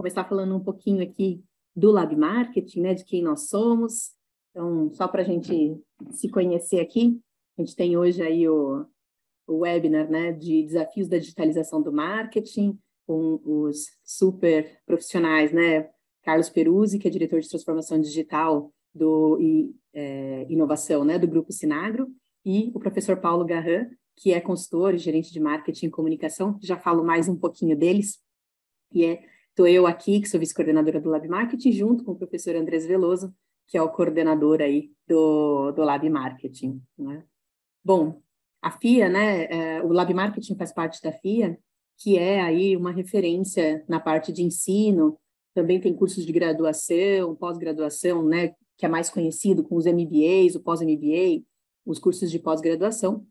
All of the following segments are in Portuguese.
começar falando um pouquinho aqui do Lab Marketing, né, de quem nós somos. Então, só para a gente se conhecer aqui, a gente tem hoje aí o, o webinar né, de desafios da digitalização do marketing, com os super profissionais, né, Carlos Peruzzi, que é diretor de transformação digital do, e é, inovação né, do Grupo Sinagro, e o professor Paulo Garran, que é consultor e gerente de marketing e comunicação, já falo mais um pouquinho deles, e é Estou eu aqui, que sou vice-coordenadora do Lab Marketing, junto com o professor Andrés Veloso, que é o coordenador aí do, do Lab Marketing. Né? Bom, a FIA, né, é, o Lab Marketing faz parte da FIA, que é aí uma referência na parte de ensino, também tem cursos de graduação, pós-graduação, né, que é mais conhecido com os MBAs, o pós-MBA, os cursos de pós-graduação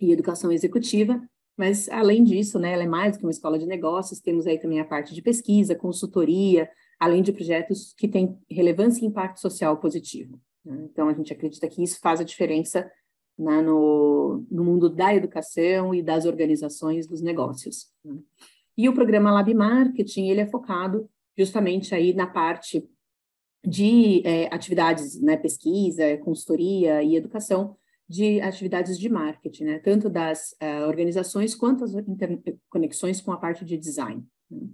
e educação executiva, mas, além disso, né, ela é mais do que uma escola de negócios, temos aí também a parte de pesquisa, consultoria, além de projetos que têm relevância e impacto social positivo. Né? Então, a gente acredita que isso faz a diferença né, no, no, mundo da educação e das organizações dos negócios. Né? E o programa Lab Marketing, ele é focado justamente aí na parte de é, atividades, né, pesquisa, consultoria e educação, de atividades de marketing, né? tanto das uh, organizações quanto as conexões com a parte de design. Né?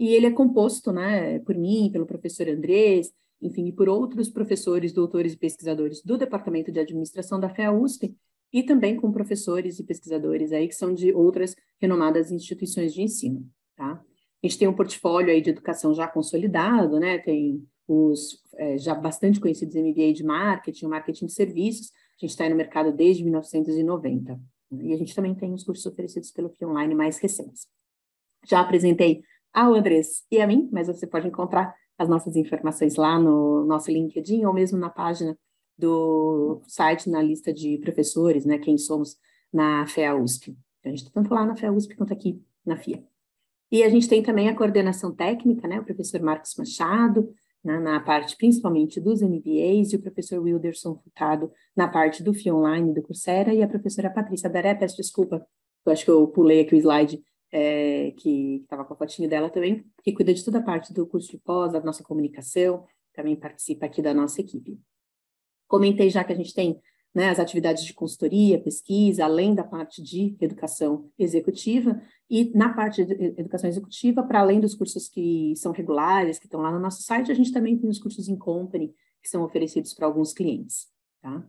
E ele é composto né, por mim, pelo professor Andrés, enfim, e por outros professores, doutores e pesquisadores do Departamento de Administração da FEA-USP, e também com professores e pesquisadores aí que são de outras renomadas instituições de ensino, tá? A gente tem um portfólio aí de educação já consolidado, né? Tem os é, já bastante conhecidos MBA de marketing, marketing de serviços, a gente está aí no mercado desde 1990. Né? E a gente também tem os cursos oferecidos pelo FII Online mais recentes. Já apresentei ao Andrés e a mim, mas você pode encontrar as nossas informações lá no nosso LinkedIn ou mesmo na página do site, na lista de professores, né? Quem somos na FEA USP. Então, a gente está tanto lá na FEA USP quanto aqui na FIA. E a gente tem também a coordenação técnica, né? O professor Marcos Machado, né, na parte principalmente dos MBAs, e o professor Wilderson Furtado na parte do fio Online, do Coursera, e a professora Patrícia Daré, peço desculpa, eu acho que eu pulei aqui o slide é, que estava com a fotinho dela também, que cuida de toda a parte do curso de pós, da nossa comunicação, também participa aqui da nossa equipe. Comentei já que a gente tem né, as atividades de consultoria, pesquisa, além da parte de educação executiva, e na parte de educação executiva, para além dos cursos que são regulares, que estão lá no nosso site, a gente também tem os cursos in company, que são oferecidos para alguns clientes, tá?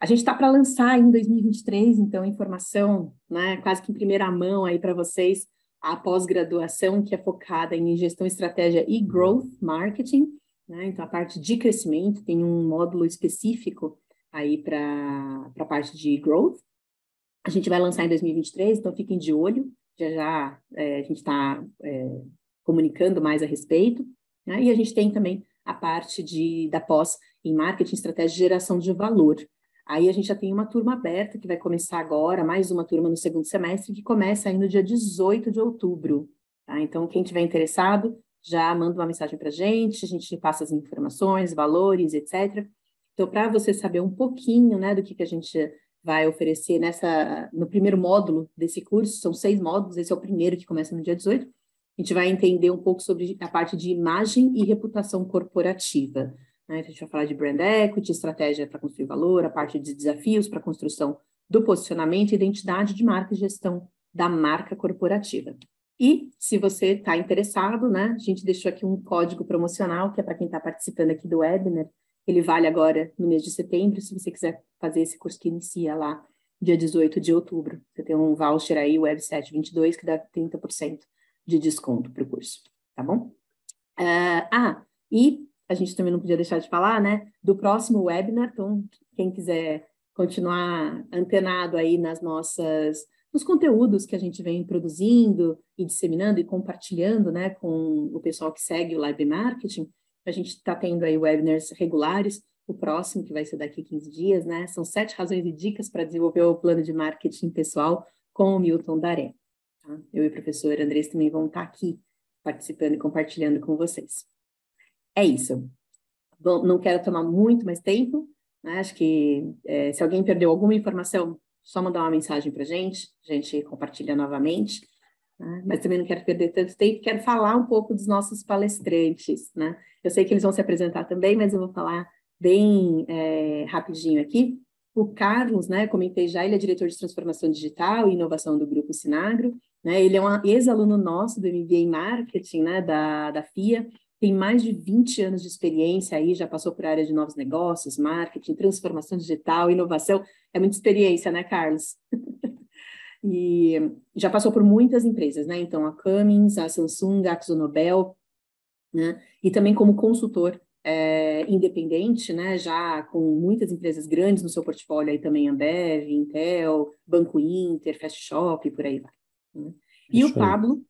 A gente está para lançar em 2023, então, informação, né, quase que em primeira mão aí para vocês, a pós-graduação que é focada em gestão, estratégia e growth marketing, né? Então, a parte de crescimento tem um módulo específico aí para a parte de growth. A gente vai lançar em 2023, então fiquem de olho. Já já é, a gente está é, comunicando mais a respeito. Né? E a gente tem também a parte de, da pós em marketing, estratégia de geração de valor. Aí a gente já tem uma turma aberta que vai começar agora, mais uma turma no segundo semestre, que começa aí no dia 18 de outubro. Tá? Então, quem tiver interessado, já manda uma mensagem para a gente, a gente passa as informações, valores, etc. Então, para você saber um pouquinho né, do que, que a gente vai oferecer nessa no primeiro módulo desse curso, são seis módulos, esse é o primeiro que começa no dia 18. A gente vai entender um pouco sobre a parte de imagem e reputação corporativa. Né? Então, a gente vai falar de brand equity, estratégia para construir valor, a parte de desafios para a construção do posicionamento, identidade de marca e gestão da marca corporativa. E se você está interessado, né, a gente deixou aqui um código promocional que é para quem está participando aqui do webinar, ele vale agora no mês de setembro, se você quiser fazer esse curso que inicia lá dia 18 de outubro. Você tem um voucher aí, Web 722, que dá 30% de desconto para o curso, tá bom? Uh, ah, e a gente também não podia deixar de falar, né, do próximo webinar, então quem quiser continuar antenado aí nas nossas nos conteúdos que a gente vem produzindo e disseminando e compartilhando, né, com o pessoal que segue o Live Marketing, a gente está tendo aí webinars regulares, o próximo, que vai ser daqui a 15 dias, né? São sete razões e dicas para desenvolver o plano de marketing pessoal com o Milton Daré. Tá? Eu e o professor Andrés também vão estar tá aqui participando e compartilhando com vocês. É isso. Bom, não quero tomar muito mais tempo. Né? Acho que é, se alguém perdeu alguma informação, só mandar uma mensagem para a gente, a gente compartilha novamente. Né? mas também não quero perder tanto tempo, quero falar um pouco dos nossos palestrantes. Né? Eu sei que eles vão se apresentar também, mas eu vou falar bem é, rapidinho aqui. O Carlos, né, comentei já, ele é diretor de transformação digital e inovação do Grupo Sinagro. Né? Ele é um ex-aluno nosso do MBA em Marketing né, da, da FIA, tem mais de 20 anos de experiência aí, já passou por área de novos negócios, marketing, transformação digital, inovação. É muita experiência, né, Carlos? E já passou por muitas empresas, né? Então, a Cummins, a Samsung, a Axonobel, né? E também como consultor é, independente, né? Já com muitas empresas grandes no seu portfólio aí também, Ambev, Intel, Banco Inter, Fast Shop, por aí vai. Né? E o Pablo...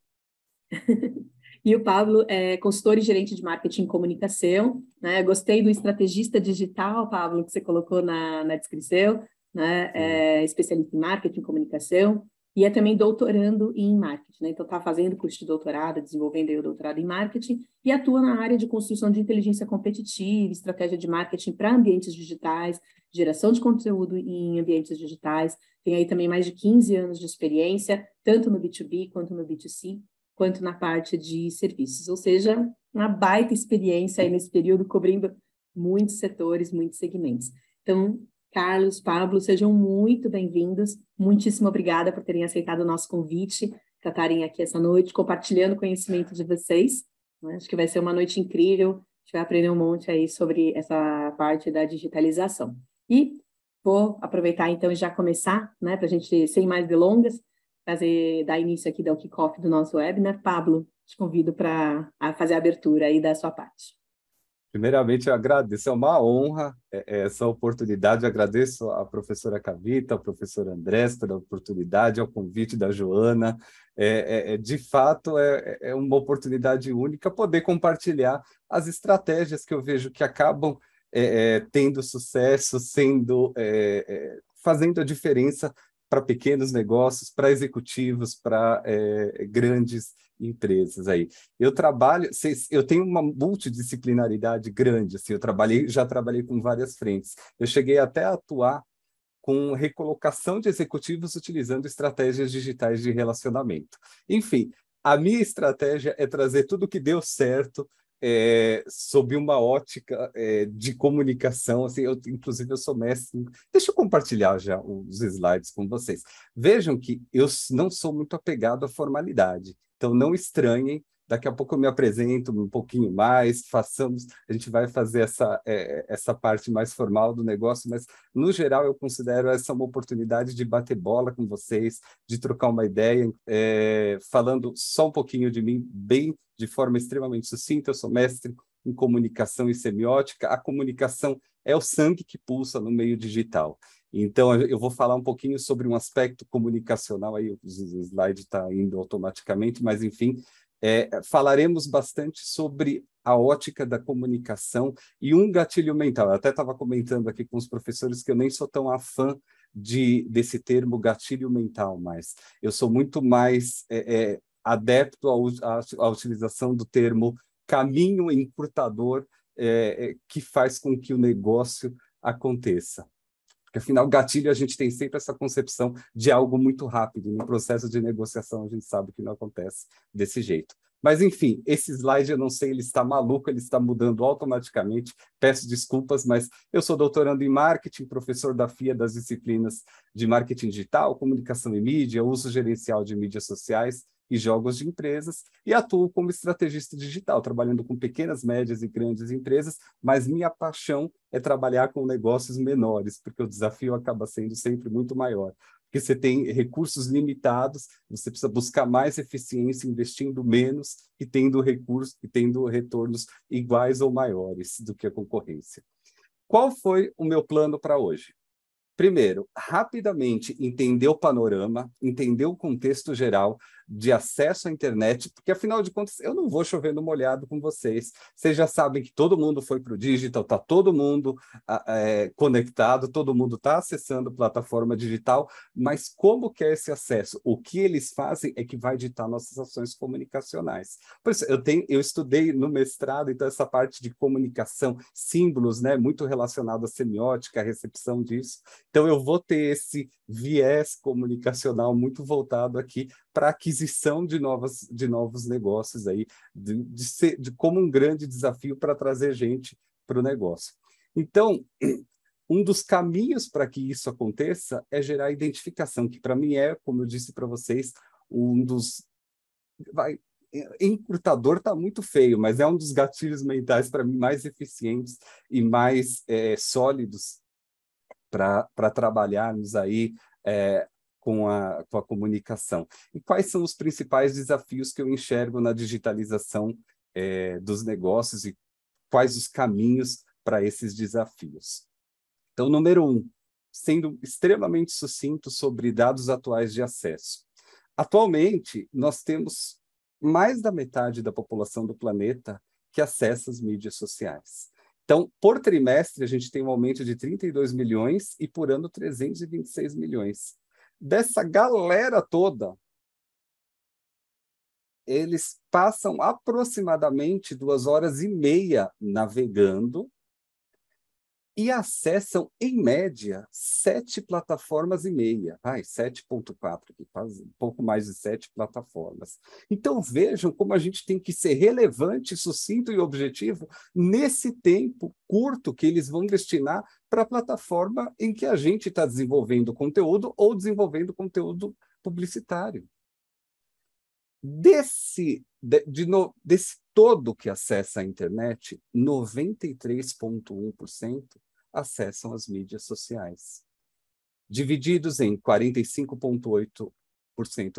E o Pablo é consultor e gerente de marketing e comunicação. Né? Gostei do estrategista digital, Pablo, que você colocou na, na descrição né? É especialista em marketing, comunicação, e é também doutorando em marketing, né? Então está fazendo curso de doutorado, desenvolvendo aí o doutorado em marketing e atua na área de construção de inteligência competitiva, estratégia de marketing para ambientes digitais, geração de conteúdo em ambientes digitais. Tem aí também mais de 15 anos de experiência, tanto no B2B quanto no B2C, quanto na parte de serviços. Ou seja, uma baita experiência aí nesse período cobrindo muitos setores, muitos segmentos. Então, Carlos, Pablo, sejam muito bem-vindos. Muitíssimo obrigada por terem aceitado o nosso convite, para estarem aqui essa noite, compartilhando conhecimento de vocês. Né? Acho que vai ser uma noite incrível. A gente vai aprender um monte aí sobre essa parte da digitalização. E vou aproveitar então e já começar, né, para a gente, sem mais delongas, fazer, dar início aqui ao kickoff do nosso webinar. Pablo, te convido para fazer a abertura aí da sua parte. Primeiramente, eu agradeço, é uma honra é, é, essa oportunidade. Eu agradeço à professora Cavita, ao professor Andrés pela oportunidade, ao convite da Joana. É, é, é de fato, é, é, uma oportunidade única poder compartilhar as estratégias que eu vejo que acabam é, tendo sucesso, sendo fazendo a diferença para pequenos negócios, para executivos, para grandes empresas aí. Eu trabalho, eu tenho uma multidisciplinaridade grande, assim, eu trabalhei, já trabalhei com várias frentes. Eu cheguei até a atuar com recolocação de executivos utilizando estratégias digitais de relacionamento. Enfim, a minha estratégia é trazer tudo que deu certo é, sob uma ótica é, de comunicação. Assim, eu, inclusive, eu sou mestre. Deixa eu compartilhar já os slides com vocês. Vejam que eu não sou muito apegado à formalidade. Então, não estranhem. Daqui a pouco eu me apresento um pouquinho mais, façamos, a gente vai fazer essa, é, essa parte mais formal do negócio, mas no geral eu considero essa uma oportunidade de bater bola com vocês, de trocar uma ideia, é, falando só um pouquinho de mim, bem de forma extremamente sucinta. Eu sou mestre em comunicação e semiótica. A comunicação é o sangue que pulsa no meio digital. Então, eu vou falar um pouquinho sobre um aspecto comunicacional, aí o slide está indo automaticamente, mas enfim, é, falaremos bastante sobre a ótica da comunicação e um gatilho mental. Eu até estava comentando aqui com os professores que eu nem sou tão afã de, desse termo gatilho mental, mas eu sou muito mais é, é, adepto à utilização do termo caminho encurtador é, é, que faz com que o negócio aconteça. Porque, afinal, gatilho a gente tem sempre essa concepção de algo muito rápido. No processo de negociação, a gente sabe que não acontece desse jeito. Mas, enfim, esse slide, eu não sei, ele está maluco, ele está mudando automaticamente. Peço desculpas, mas eu sou doutorando em marketing, professor da FIA das disciplinas de marketing digital, comunicação e mídia, uso gerencial de mídias sociais e jogos de empresas, e atuo como estrategista digital, trabalhando com pequenas, médias e grandes empresas, mas minha paixão é trabalhar com negócios menores, porque o desafio acaba sendo sempre muito maior porque você tem recursos limitados, você precisa buscar mais eficiência investindo menos e tendo recursos e tendo retornos iguais ou maiores do que a concorrência. Qual foi o meu plano para hoje? Primeiro, rapidamente entender o panorama, entender o contexto geral, de acesso à internet, porque afinal de contas eu não vou chover no molhado com vocês. Vocês já sabem que todo mundo foi para o digital, está todo mundo é, conectado, todo mundo está acessando plataforma digital, mas como que é esse acesso? O que eles fazem é que vai ditar nossas ações comunicacionais. Por isso, eu, tenho, eu estudei no mestrado, então essa parte de comunicação, símbolos, né, muito relacionado à semiótica, à recepção disso. Então eu vou ter esse viés comunicacional muito voltado aqui para aquisição de, novas, de novos negócios aí, de, de, ser, de como um grande desafio para trazer gente para o negócio. Então, um dos caminhos para que isso aconteça é gerar identificação, que para mim é, como eu disse para vocês, um dos vai encurtador está muito feio, mas é um dos gatilhos mentais para mim mais eficientes e mais é, sólidos para trabalharmos aí é, com a, com a comunicação. E quais são os principais desafios que eu enxergo na digitalização é, dos negócios e quais os caminhos para esses desafios? Então, número um, sendo extremamente sucinto sobre dados atuais de acesso. Atualmente, nós temos mais da metade da população do planeta que acessa as mídias sociais. Então, por trimestre, a gente tem um aumento de 32 milhões e por ano, 326 milhões dessa galera toda, eles passam aproximadamente duas horas e meia navegando e acessam, em média, sete plataformas e meia. Ai, 7.4, que faz um pouco mais de sete plataformas. Então, vejam como a gente tem que ser relevante, sucinto e objetivo nesse tempo curto que eles vão destinar para a plataforma em que a gente está desenvolvendo conteúdo ou desenvolvendo conteúdo publicitário. Desse, de, de no, desse todo que acessa a internet, 93,1% acessam as mídias sociais. Divididos em 45,8%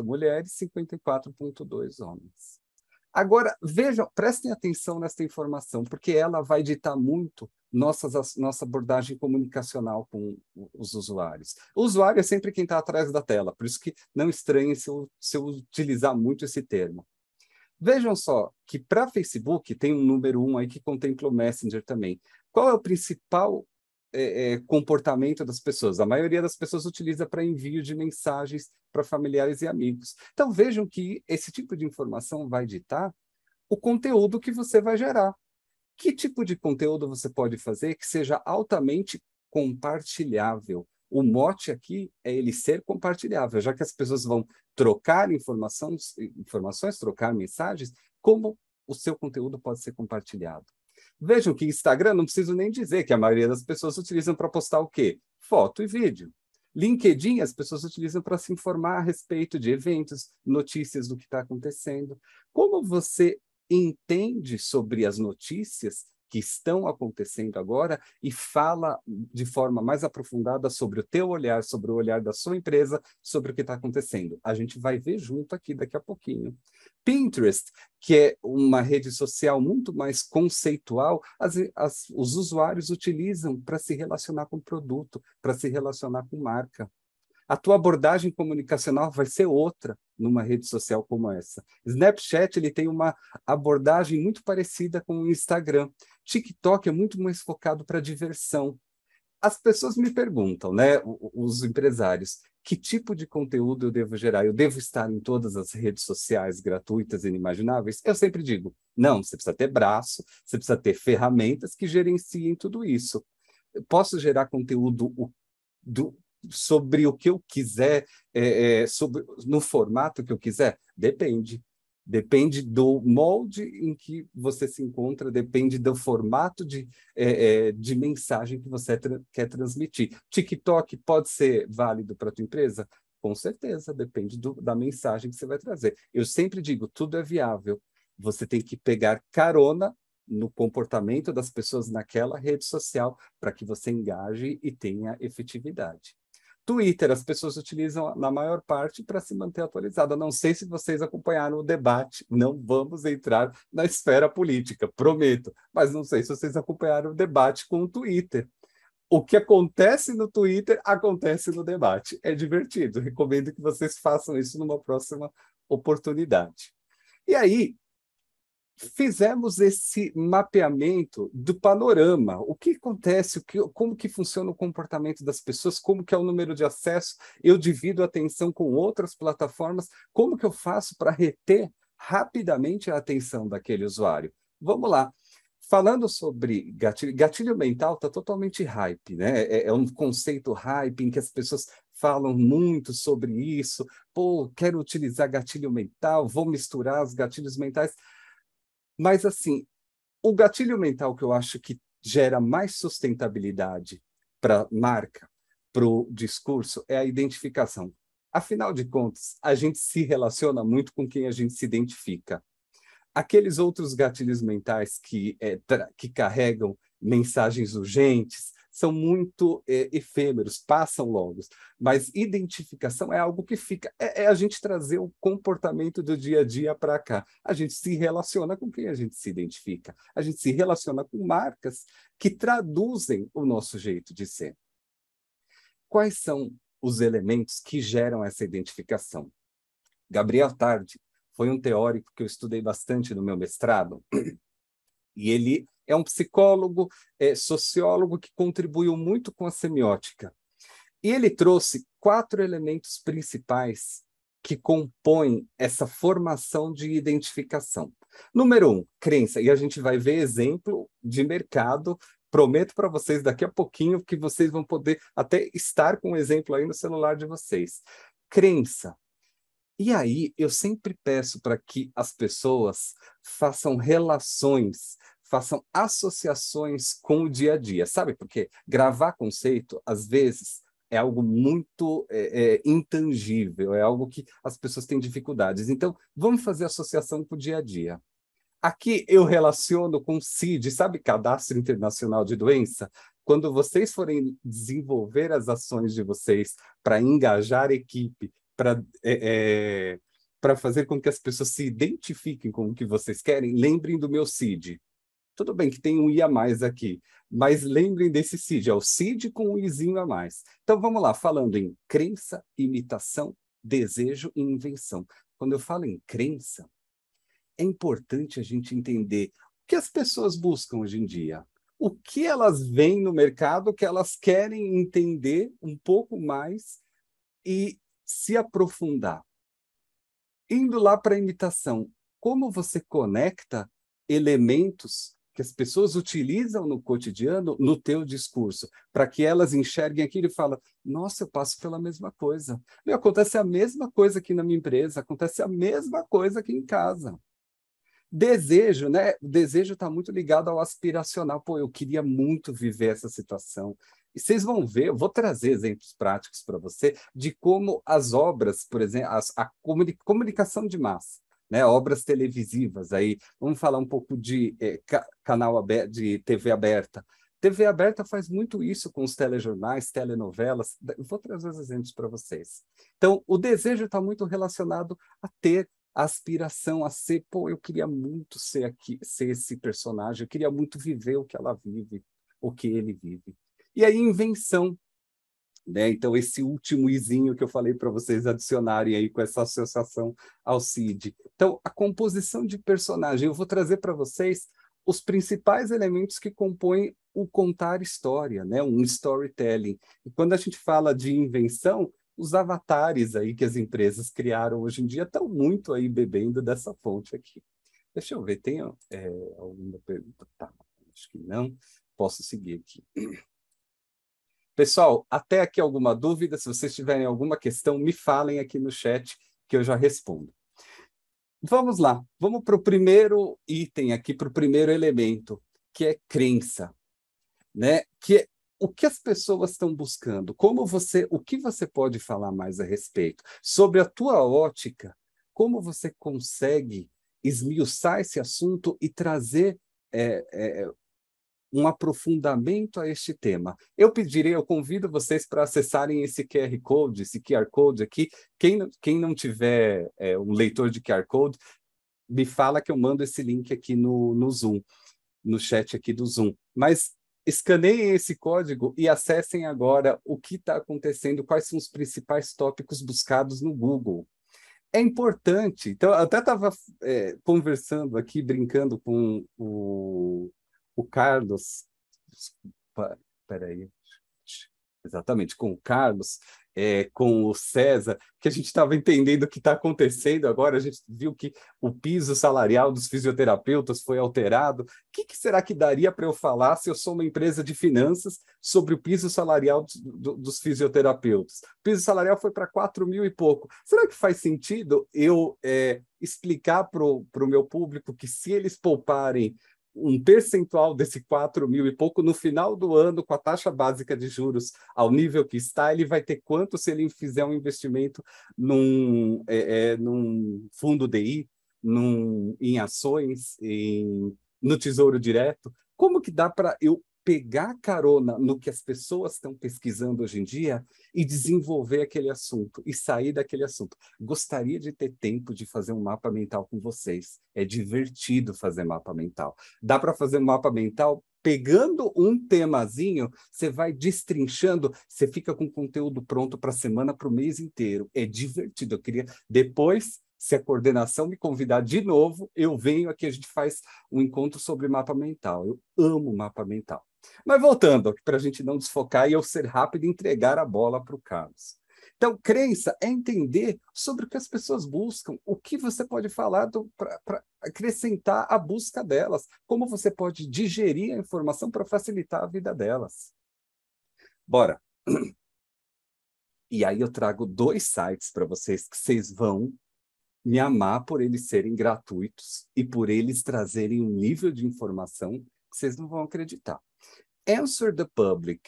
mulheres e 54,2% homens. Agora, vejam, prestem atenção nesta informação, porque ela vai ditar muito nossas, nossa abordagem comunicacional com os usuários. O usuário é sempre quem está atrás da tela, por isso que não estranhe se eu, se eu utilizar muito esse termo. Vejam só que para Facebook tem um número um aí que contempla o Messenger também. Qual é o principal é, é, comportamento das pessoas. A maioria das pessoas utiliza para envio de mensagens para familiares e amigos. Então vejam que esse tipo de informação vai ditar o conteúdo que você vai gerar. Que tipo de conteúdo você pode fazer que seja altamente compartilhável? O mote aqui é ele ser compartilhável, já que as pessoas vão trocar informações, informações trocar mensagens, como o seu conteúdo pode ser compartilhado? Vejam que Instagram, não preciso nem dizer que a maioria das pessoas utilizam para postar o quê? Foto e vídeo. LinkedIn as pessoas utilizam para se informar a respeito de eventos, notícias do que está acontecendo. Como você entende sobre as notícias que estão acontecendo agora e fala de forma mais aprofundada sobre o teu olhar, sobre o olhar da sua empresa, sobre o que está acontecendo. A gente vai ver junto aqui daqui a pouquinho. Pinterest, que é uma rede social muito mais conceitual, as, as, os usuários utilizam para se relacionar com produto, para se relacionar com marca a tua abordagem comunicacional vai ser outra numa rede social como essa. Snapchat ele tem uma abordagem muito parecida com o Instagram. TikTok é muito mais focado para diversão. As pessoas me perguntam, né, os empresários, que tipo de conteúdo eu devo gerar? Eu devo estar em todas as redes sociais gratuitas e inimagináveis? Eu sempre digo, não, você precisa ter braço, você precisa ter ferramentas que gerenciem tudo isso. Eu posso gerar conteúdo do sobre o que eu quiser, é, é, sobre, no formato que eu quiser? Depende. Depende do molde em que você se encontra, depende do formato de, é, é de mensagem que você tra quer transmitir. TikTok pode ser válido para a tua empresa? Com certeza, depende do, da mensagem que você vai trazer. Eu sempre digo, tudo é viável. Você tem que pegar carona no comportamento das pessoas naquela rede social para que você engaje e tenha efetividade. Twitter, as pessoas utilizam na maior parte para se manter atualizada. Não sei se vocês acompanharam o debate, não vamos entrar na esfera política, prometo, mas não sei se vocês acompanharam o debate com o Twitter. O que acontece no Twitter acontece no debate. É divertido. Recomendo que vocês façam isso numa próxima oportunidade. E aí, fizemos esse mapeamento do panorama, o que acontece, o que, como que funciona o comportamento das pessoas, como que é o número de acesso, eu divido a atenção com outras plataformas, como que eu faço para reter rapidamente a atenção daquele usuário? Vamos lá. Falando sobre gatilho, gatilho mental está totalmente hype, né? É, é um conceito hype em que as pessoas falam muito sobre isso. Pô, quero utilizar gatilho mental, vou misturar os gatilhos mentais. Mas, assim, o gatilho mental que eu acho que gera mais sustentabilidade para a marca, para o discurso, é a identificação. Afinal de contas, a gente se relaciona muito com quem a gente se identifica. Aqueles outros gatilhos mentais que, é, que carregam mensagens urgentes, são muito é, efêmeros, passam longos, mas identificação é algo que fica. É, é a gente trazer o comportamento do dia a dia para cá. A gente se relaciona com quem a gente se identifica, a gente se relaciona com marcas que traduzem o nosso jeito de ser. Quais são os elementos que geram essa identificação? Gabriel Tarde foi um teórico que eu estudei bastante no meu mestrado, e ele é um psicólogo, é, sociólogo que contribuiu muito com a semiótica. E ele trouxe quatro elementos principais que compõem essa formação de identificação. Número um, crença. E a gente vai ver exemplo de mercado. Prometo para vocês daqui a pouquinho que vocês vão poder até estar com o um exemplo aí no celular de vocês. Crença. E aí, eu sempre peço para que as pessoas façam relações façam associações com o dia a dia, sabe? Porque gravar conceito, às vezes, é algo muito é, é, intangível, é algo que as pessoas têm dificuldades. Então, vamos fazer associação com o dia a dia. Aqui eu relaciono com o CID, sabe, Cadastro Internacional de Doença? Quando vocês forem desenvolver as ações de vocês para engajar a equipe, para é, é para fazer com que as pessoas se identifiquem com o que vocês querem, lembrem do meu CID. Tudo bem que tem um i a mais aqui, mas lembrem desse CID, é o CID com um izinho a mais. Então vamos lá, falando em crença, imitação, desejo e invenção. Quando eu falo em crença, é importante a gente entender o que as pessoas buscam hoje em dia. O que elas veem no mercado que elas querem entender um pouco mais e se aprofundar. Indo lá para a imitação, como você conecta elementos que as pessoas utilizam no cotidiano, no teu discurso, para que elas enxerguem aquilo e falem: nossa, eu passo pela mesma coisa. Meu, acontece a mesma coisa aqui na minha empresa, acontece a mesma coisa aqui em casa. Desejo, né? O desejo está muito ligado ao aspiracional. Pô, eu queria muito viver essa situação. E vocês vão ver, eu vou trazer exemplos práticos para você de como as obras, por exemplo, as, a comunicação de massa, né? Obras televisivas aí. Vamos falar um pouco de eh, ca canal aberto, de TV aberta. TV aberta faz muito isso com os telejornais, telenovelas. Vou trazer os exemplos para vocês. Então, o desejo está muito relacionado a ter a aspiração a ser, pô, eu queria muito ser aqui, ser esse personagem, eu queria muito viver o que ela vive, o que ele vive. E a invenção né? Então, esse último izinho que eu falei para vocês adicionarem aí com essa associação ao Cid. Então, a composição de personagem, eu vou trazer para vocês os principais elementos que compõem o contar história, né? um storytelling. E quando a gente fala de invenção, os avatares aí que as empresas criaram hoje em dia estão muito aí bebendo dessa fonte aqui. Deixa eu ver, tem é, alguma pergunta? Tá, acho que não. Posso seguir aqui. Pessoal, até aqui alguma dúvida? Se vocês tiverem alguma questão, me falem aqui no chat que eu já respondo. Vamos lá, vamos para o primeiro item aqui, para o primeiro elemento, que é crença, né? Que é o que as pessoas estão buscando, como você, o que você pode falar mais a respeito sobre a tua ótica, como você consegue esmiuçar esse assunto e trazer é, é, um aprofundamento a este tema. Eu pedirei, eu convido vocês para acessarem esse QR Code, esse QR Code aqui. Quem, não, quem não tiver é, um leitor de QR Code, me fala que eu mando esse link aqui no, no Zoom, no chat aqui do Zoom. Mas escaneiem esse código e acessem agora o que está acontecendo, quais são os principais tópicos buscados no Google. É importante. Então, eu até estava é, conversando aqui, brincando com o o Carlos, desculpa, peraí, exatamente, com o Carlos, é, com o César, que a gente estava entendendo o que está acontecendo agora, a gente viu que o piso salarial dos fisioterapeutas foi alterado. O que, que será que daria para eu falar se eu sou uma empresa de finanças sobre o piso salarial do, do, dos fisioterapeutas? O piso salarial foi para 4 mil e pouco. Será que faz sentido eu é, explicar para o meu público que se eles pouparem um percentual desse 4 mil e pouco no final do ano, com a taxa básica de juros ao nível que está, ele vai ter quanto se ele fizer um investimento num, é, é, num fundo DI, num, em ações, em, no Tesouro Direto? Como que dá para eu pegar carona no que as pessoas estão pesquisando hoje em dia e desenvolver aquele assunto e sair daquele assunto. Gostaria de ter tempo de fazer um mapa mental com vocês. É divertido fazer mapa mental. Dá para fazer um mapa mental pegando um temazinho, você vai destrinchando, você fica com conteúdo pronto para a semana, para o mês inteiro. É divertido. Eu queria depois se a coordenação me convidar de novo, eu venho aqui, a gente faz um encontro sobre mapa mental. Eu amo mapa mental. Mas voltando, para a gente não desfocar e eu ser rápido e entregar a bola para o Carlos. Então, crença é entender sobre o que as pessoas buscam, o que você pode falar para acrescentar a busca delas, como você pode digerir a informação para facilitar a vida delas. Bora! E aí eu trago dois sites para vocês que vocês vão me amar por eles serem gratuitos e por eles trazerem um nível de informação que vocês não vão acreditar answer the public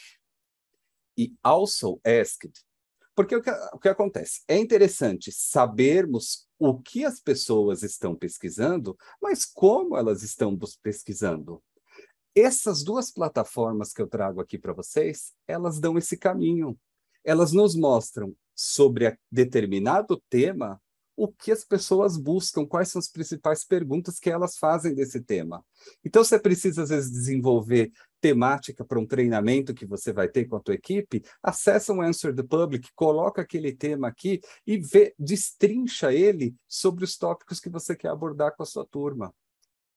e also asked. Porque o que, o que acontece? É interessante sabermos o que as pessoas estão pesquisando, mas como elas estão pesquisando. Essas duas plataformas que eu trago aqui para vocês, elas dão esse caminho. Elas nos mostram sobre determinado tema o que as pessoas buscam, quais são as principais perguntas que elas fazem desse tema. Então, você precisa, às vezes, desenvolver temática para um treinamento que você vai ter com a tua equipe, acessa um Answer the Public, coloca aquele tema aqui e vê, destrincha ele sobre os tópicos que você quer abordar com a sua turma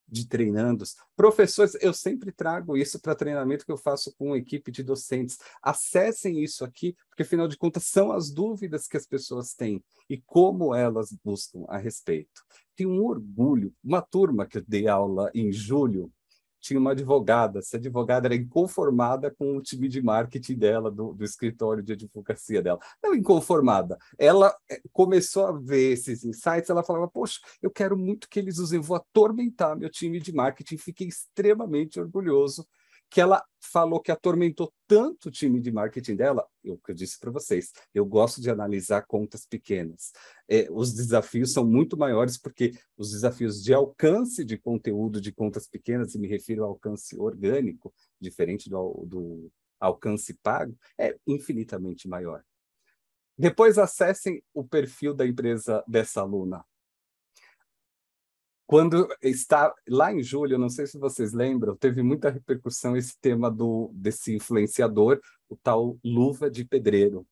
de treinandos. Professores, eu sempre trago isso para treinamento que eu faço com equipe de docentes. Acessem isso aqui, porque afinal de contas são as dúvidas que as pessoas têm e como elas buscam a respeito. Tenho um orgulho, uma turma que eu dei aula em julho, tinha uma advogada. Essa advogada era inconformada com o time de marketing dela, do, do escritório de advocacia dela. Não inconformada. Ela eh, começou a ver esses insights, ela falava, poxa, eu quero muito que eles usem, vou atormentar meu time de marketing. Fiquei extremamente orgulhoso que ela falou que atormentou tanto o time de marketing dela, é o que eu disse para vocês, eu gosto de analisar contas pequenas. É, os desafios são muito maiores, porque os desafios de alcance de conteúdo de contas pequenas, e me refiro ao alcance orgânico, diferente do, do alcance pago, é infinitamente maior. Depois acessem o perfil da empresa dessa aluna, quando está lá em julho, não sei se vocês lembram, teve muita repercussão esse tema do desse influenciador, o tal luva de pedreiro,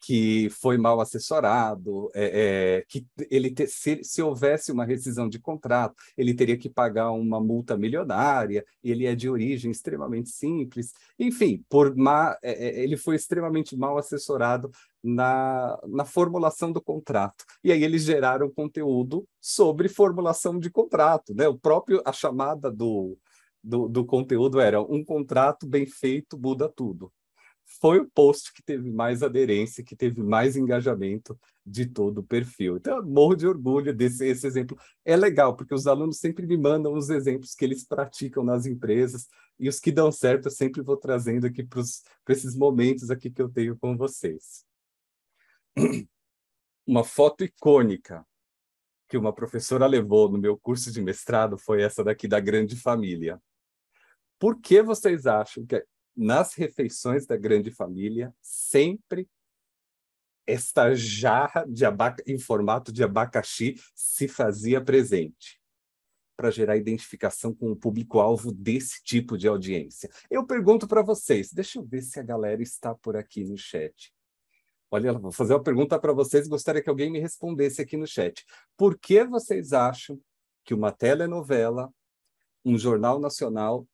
que foi mal assessorado, é, é, que ele te, se, se, houvesse uma rescisão de contrato, ele teria que pagar uma multa milionária, ele é de origem extremamente simples, enfim, por má, é, é, ele foi extremamente mal assessorado na, na formulação do contrato. E aí eles geraram conteúdo sobre formulação de contrato, né? O próprio, a chamada do, do, do conteúdo era um contrato bem feito muda tudo foi o post que teve mais aderência, que teve mais engajamento de todo o perfil. Então, morro de orgulho desse esse exemplo. É legal, porque os alunos sempre me mandam os exemplos que eles praticam nas empresas, e os que dão certo eu sempre vou trazendo aqui para esses momentos aqui que eu tenho com vocês. Uma foto icônica que uma professora levou no meu curso de mestrado foi essa daqui da grande família. Por que vocês acham que é nas refeições da grande família, sempre esta jarra de abaca... em formato de abacaxi se fazia presente para gerar identificação com o público-alvo desse tipo de audiência. Eu pergunto para vocês, deixa eu ver se a galera está por aqui no chat. Olha, vou fazer uma pergunta para vocês, gostaria que alguém me respondesse aqui no chat. Por que vocês acham que uma telenovela, um jornal nacional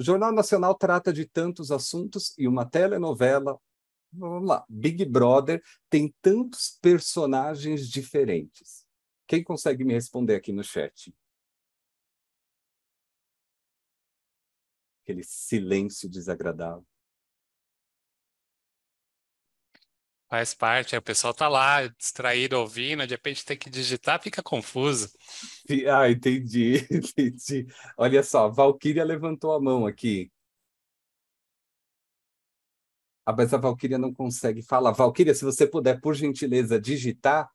o Jornal Nacional trata de tantos assuntos e uma telenovela, vamos lá, Big Brother, tem tantos personagens diferentes. Quem consegue me responder aqui no chat? Aquele silêncio desagradável. faz parte, aí o pessoal tá lá distraído ouvindo, de repente tem que digitar, fica confuso. Ah, entendi, entendi. Olha só, Valkyria levantou a mão aqui. Ah, mas a Valkyria não consegue falar. Valkyria, se você puder, por gentileza, digitar.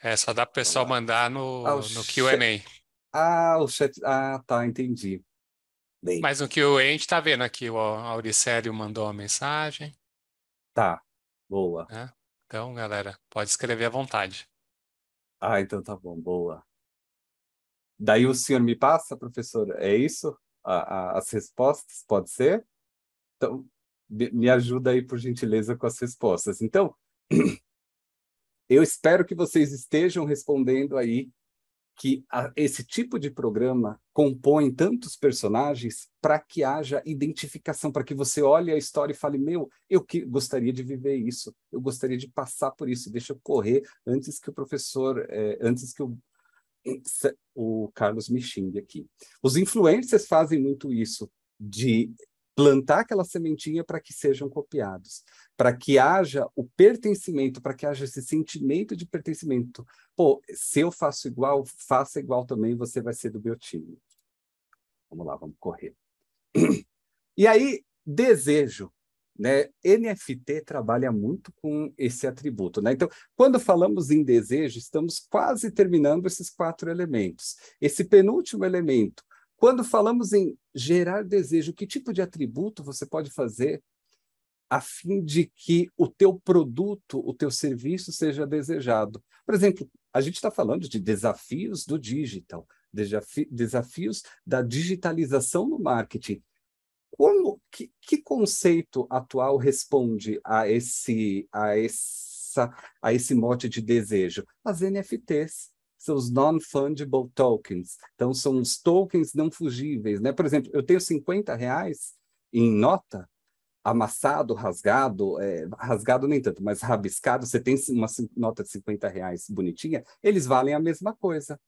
É, só dá para o pessoal mandar no, ah, no Q&A. Ah, o chat... Ah, tá, entendi. Mais Mas o que a gente está vendo aqui, o Auricélio mandou uma mensagem. Tá, boa. É? Então, galera, pode escrever à vontade. Ah, então tá bom, boa. Daí o senhor me passa, professor, é isso? A, a, as respostas, pode ser? Então, me ajuda aí, por gentileza, com as respostas. Então, eu espero que vocês estejam respondendo aí que a, esse tipo de programa compõe tantos personagens para que haja identificação, para que você olhe a história e fale: Meu, eu que, gostaria de viver isso, eu gostaria de passar por isso, deixa eu correr antes que o professor, eh, antes que o, o Carlos me xingue aqui. Os influencers fazem muito isso, de plantar aquela sementinha para que sejam copiados, para que haja o pertencimento, para que haja esse sentimento de pertencimento. Pô, se eu faço igual, faça igual também, você vai ser do meu time. Vamos lá, vamos correr. E aí, desejo. Né? NFT trabalha muito com esse atributo. Né? Então, quando falamos em desejo, estamos quase terminando esses quatro elementos. Esse penúltimo elemento, quando falamos em gerar desejo, que tipo de atributo você pode fazer a fim de que o teu produto, o teu serviço seja desejado? Por exemplo, a gente está falando de desafios do digital, desafi desafios da digitalização no marketing. Como que, que conceito atual responde a esse a essa, a esse mote de desejo? As NFTs seus non-fungible tokens. Então, são os tokens não fugíveis. Né? Por exemplo, eu tenho 50 reais em nota, amassado, rasgado, é, rasgado nem tanto, mas rabiscado, você tem uma nota de 50 reais bonitinha, eles valem a mesma coisa.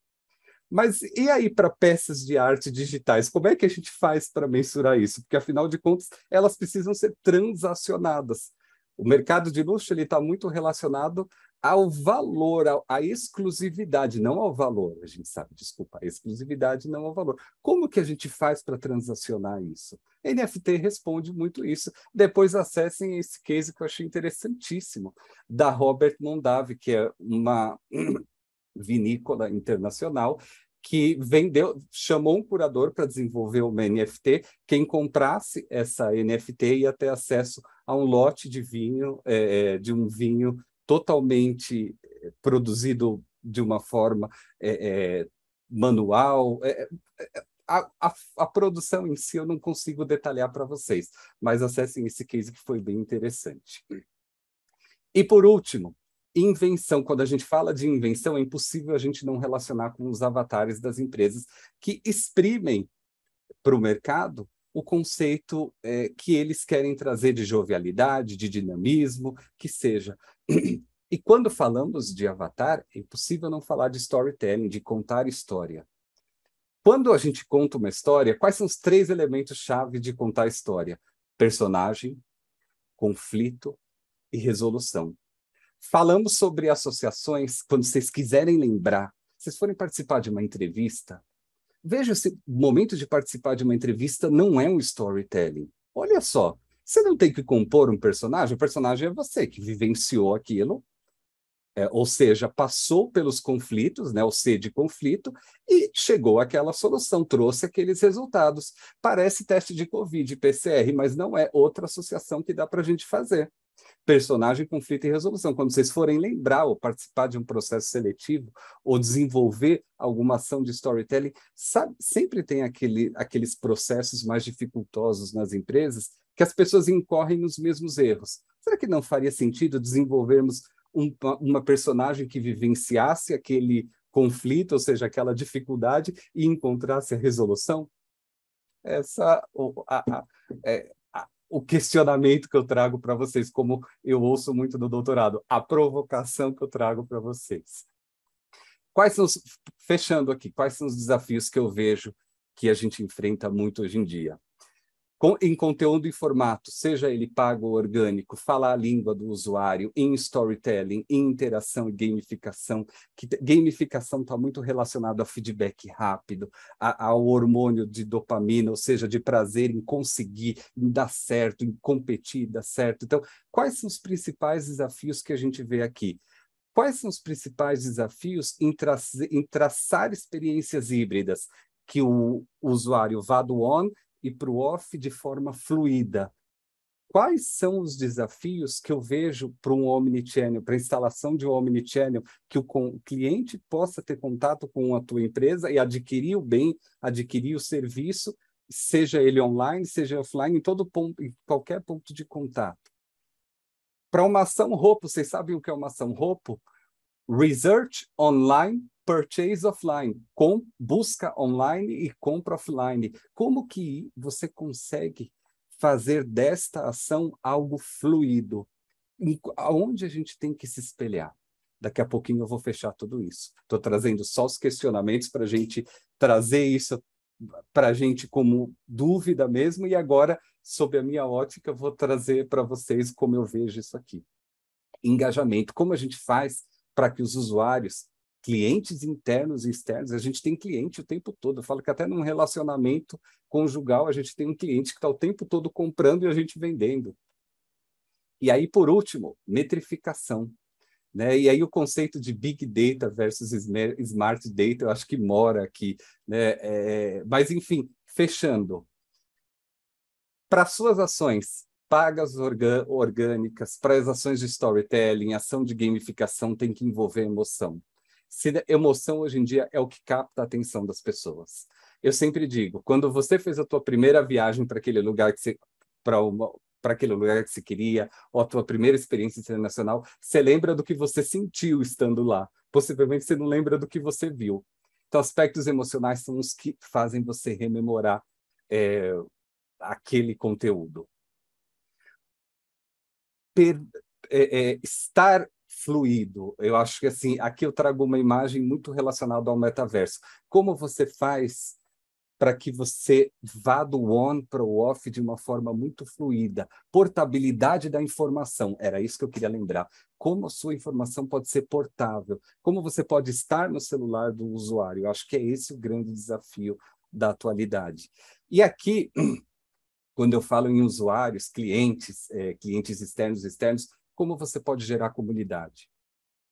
Mas e aí para peças de arte digitais? Como é que a gente faz para mensurar isso? Porque, afinal de contas, elas precisam ser transacionadas. O mercado de luxo ele está muito relacionado ao valor, à exclusividade, não ao valor, a gente sabe, desculpa, a exclusividade não ao valor. Como que a gente faz para transacionar isso? NFT responde muito isso. Depois acessem esse case que eu achei interessantíssimo, da Robert Mondavi, que é uma vinícola internacional que vendeu, chamou um curador para desenvolver uma NFT. Quem comprasse essa NFT ia ter acesso a um lote de vinho, é, é de um vinho totalmente é, produzido de uma forma é, é manual. A, a, a, produção em si eu não consigo detalhar para vocês, mas acessem esse case que foi bem interessante. E por último, invenção. Quando a gente fala de invenção, é impossível a gente não relacionar com os avatares das empresas que exprimem para o mercado o conceito é, que eles querem trazer de jovialidade, de dinamismo, que seja. E quando falamos de Avatar, é impossível não falar de storytelling, de contar história. Quando a gente conta uma história, quais são os três elementos-chave de contar história? Personagem, conflito e resolução. Falamos sobre associações, quando vocês quiserem lembrar, vocês forem participar de uma entrevista, Veja se o momento de participar de uma entrevista não é um storytelling. Olha só, você não tem que compor um personagem, o personagem é você que vivenciou aquilo, é, ou seja, passou pelos conflitos, né, o ser de conflito, e chegou àquela solução, trouxe aqueles resultados. Parece teste de Covid, PCR, mas não é outra associação que dá para a gente fazer. Personagem, conflito e resolução. Quando vocês forem lembrar ou participar de um processo seletivo ou desenvolver alguma ação de storytelling, sabe, sempre tem aquele, aqueles processos mais dificultosos nas empresas que as pessoas incorrem nos mesmos erros. Será que não faria sentido desenvolvermos um, uma personagem que vivenciasse aquele conflito, ou seja, aquela dificuldade, e encontrasse a resolução? Essa, a, a, é, o questionamento que eu trago para vocês, como eu ouço muito no doutorado, a provocação que eu trago para vocês. Quais são, os, fechando aqui, quais são os desafios que eu vejo que a gente enfrenta muito hoje em dia? com, em conteúdo e formato, seja ele pago ou orgânico, falar a língua do usuário, em storytelling, em interação e gamificação, que gamificação está muito relacionada a feedback rápido, a, ao hormônio de dopamina, ou seja, de prazer em conseguir, em dar certo, em competir, dar certo. Então, quais são os principais desafios que a gente vê aqui? Quais são os principais desafios em, tra em traçar experiências híbridas? Que o usuário vá do on e para o off de forma fluida. Quais são os desafios que eu vejo para um omnichannel, para a instalação de um omnichannel, que o cliente possa ter contato com a tua empresa e adquirir o bem, adquirir o serviço, seja ele online, seja offline, em todo ponto, em qualquer ponto de contato. Para uma ação roupo, vocês sabem o que é uma ação roupo? Research online purchase offline, com busca online e compra offline. Como que você consegue fazer desta ação algo fluido? E aonde a gente tem que se espelhar? Daqui a pouquinho eu vou fechar tudo isso. Estou trazendo só os questionamentos para a gente trazer isso para a gente como dúvida mesmo, e agora, sob a minha ótica, vou trazer para vocês como eu vejo isso aqui. Engajamento. Como a gente faz para que os usuários clientes internos e externos, a gente tem cliente o tempo todo. Eu falo que até num relacionamento conjugal a gente tem um cliente que está o tempo todo comprando e a gente vendendo. E aí, por último, metrificação. Né? E aí o conceito de Big Data versus Smart Data, eu acho que mora aqui. Né? É... Mas, enfim, fechando. Para suas ações pagas orgânicas, para as ações de storytelling, ação de gamificação tem que envolver emoção se emoção hoje em dia é o que capta a atenção das pessoas. Eu sempre digo, quando você fez a tua primeira viagem para aquele lugar que você para uma para aquele lugar que se queria, ou a tua primeira experiência internacional, você lembra do que você sentiu estando lá. Possivelmente você não lembra do que você viu. Então, aspectos emocionais são os que fazem você rememorar é, aquele conteúdo. Per é, é, estar fluido. Eu acho que assim, aqui eu trago uma imagem muito relacionada ao metaverso. Como você faz para que você vá do on para o off de uma forma muito fluida. Portabilidade da informação, era isso que eu queria lembrar. Como a sua informação pode ser portável? Como você pode estar no celular do usuário? Eu acho que é esse o grande desafio da atualidade. E aqui, quando eu falo em usuários, clientes, é, clientes externos, externos, como você pode gerar comunidade?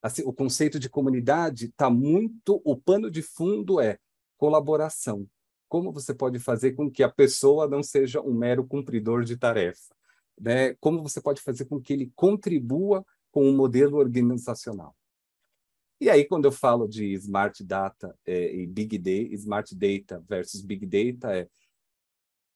Assim, o conceito de comunidade está muito. O pano de fundo é colaboração. Como você pode fazer com que a pessoa não seja um mero cumpridor de tarefa? Né? Como você pode fazer com que ele contribua com o um modelo organizacional? E aí, quando eu falo de Smart Data é, e Big Data, Smart Data versus Big Data, é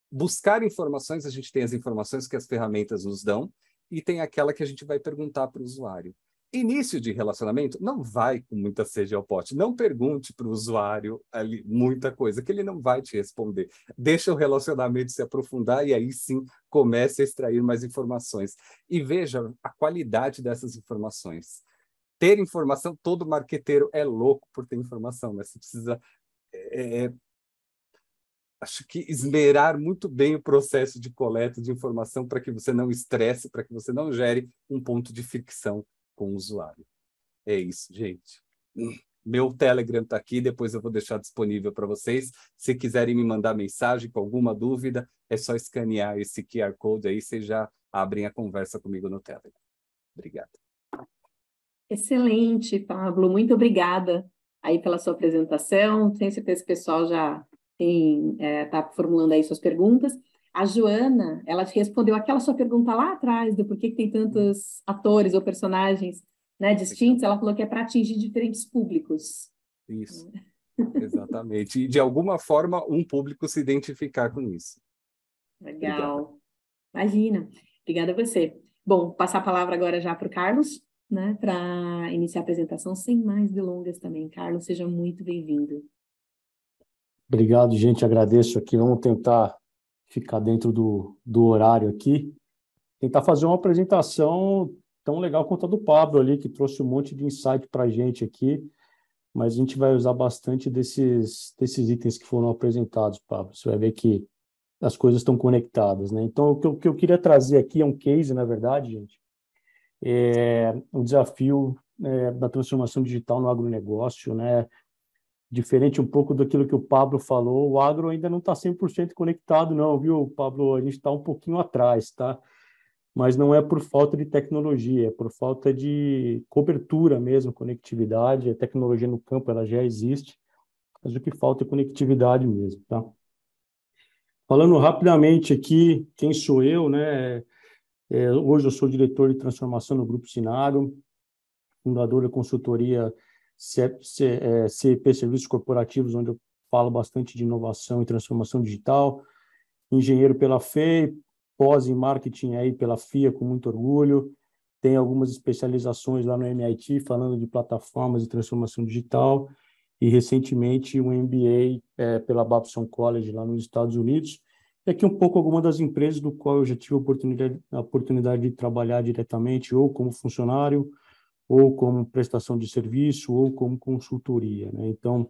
buscar informações, a gente tem as informações que as ferramentas nos dão, e tem aquela que a gente vai perguntar para o usuário. Início de relacionamento, não vai com muita sede ao pote. Não pergunte para o usuário ali muita coisa, que ele não vai te responder. Deixa o relacionamento se aprofundar e aí sim comece a extrair mais informações. E veja a qualidade dessas informações. Ter informação, todo marqueteiro é louco por ter informação, mas né? você precisa é, é acho que esmerar muito bem o processo de coleta de informação para que você não estresse, para que você não gere um ponto de ficção com o usuário. É isso, gente. Meu Telegram está aqui, depois eu vou deixar disponível para vocês. Se quiserem me mandar mensagem com alguma dúvida, é só escanear esse QR Code aí, vocês já abrem a conversa comigo no Telegram. Obrigado. Excelente, Pablo. Muito obrigada aí pela sua apresentação. Tenho certeza que o pessoal já quem está é, tá formulando aí suas perguntas. A Joana, ela respondeu aquela sua pergunta lá atrás do porquê que tem tantos atores ou personagens né, distintos. Ela falou que é para atingir diferentes públicos. Isso. Exatamente. E de alguma forma um público se identificar com isso. Legal. Obrigada. Imagina. Obrigada a você. Bom, passar a palavra agora já para o Carlos, né, para iniciar a apresentação sem mais delongas também. Carlos, seja muito bem-vindo. Obrigado, gente. Agradeço aqui. Vamos tentar ficar dentro do, do horário aqui. Tentar fazer uma apresentação tão legal quanto a do Pablo ali, que trouxe um monte de insight para a gente aqui. Mas a gente vai usar bastante desses, desses itens que foram apresentados, Pablo. Você vai ver que as coisas estão conectadas, né? Então, o que, eu, o que eu queria trazer aqui é um case, na verdade, gente, é um desafio é, da transformação digital no agronegócio, né? diferente um pouco daquilo que o Pablo falou, o agro ainda não está 100% conectado não, viu, Pablo? A gente está um pouquinho atrás, tá? Mas não é por falta de tecnologia, é por falta de cobertura mesmo, conectividade. A tecnologia no campo ela já existe, mas o que falta é conectividade mesmo, tá? Falando rapidamente aqui, quem sou eu, né? É, hoje eu sou diretor de transformação no Grupo Sinaro fundador da consultoria é, é, é, CEP Serviços Corporativos, onde eu falo bastante de inovação e transformação digital, engenheiro pela FEI, pós em marketing aí pela FIA com muito orgulho, tem algumas especializações lá no MIT falando de plataformas e transformação digital e recentemente um MBA é, pela Babson College lá nos Estados Unidos. E aqui um pouco algumas das empresas do qual eu já tive a oportunidade, a oportunidade de trabalhar diretamente ou como funcionário, ou como prestação de serviço, ou como consultoria. Né? Então,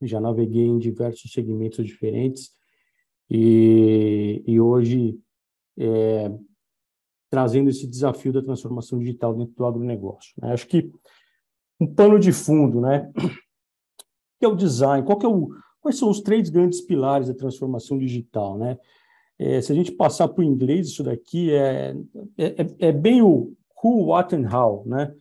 já naveguei em diversos segmentos diferentes e, e hoje é, trazendo esse desafio da transformação digital dentro do agronegócio. Né? Acho que um pano de fundo, né? que é o design? Qual que é o, quais são os três grandes pilares da transformação digital? Né? É, se a gente passar para o inglês, isso daqui é, é, é bem o who, what and how, né?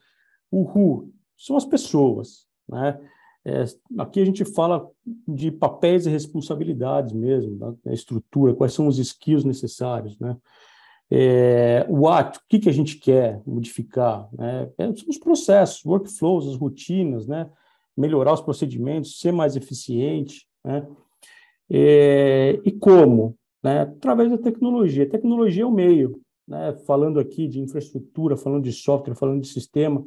O who são as pessoas, né? É, aqui a gente fala de papéis e responsabilidades mesmo, da né? estrutura, quais são os skills necessários, né? É, o ato, o que, que a gente quer modificar, né? É, são os processos, workflows, as rotinas, né? Melhorar os procedimentos, ser mais eficiente, né? É, e como? Né? Através da tecnologia. A tecnologia é o meio, né? Falando aqui de infraestrutura, falando de software, falando de sistema,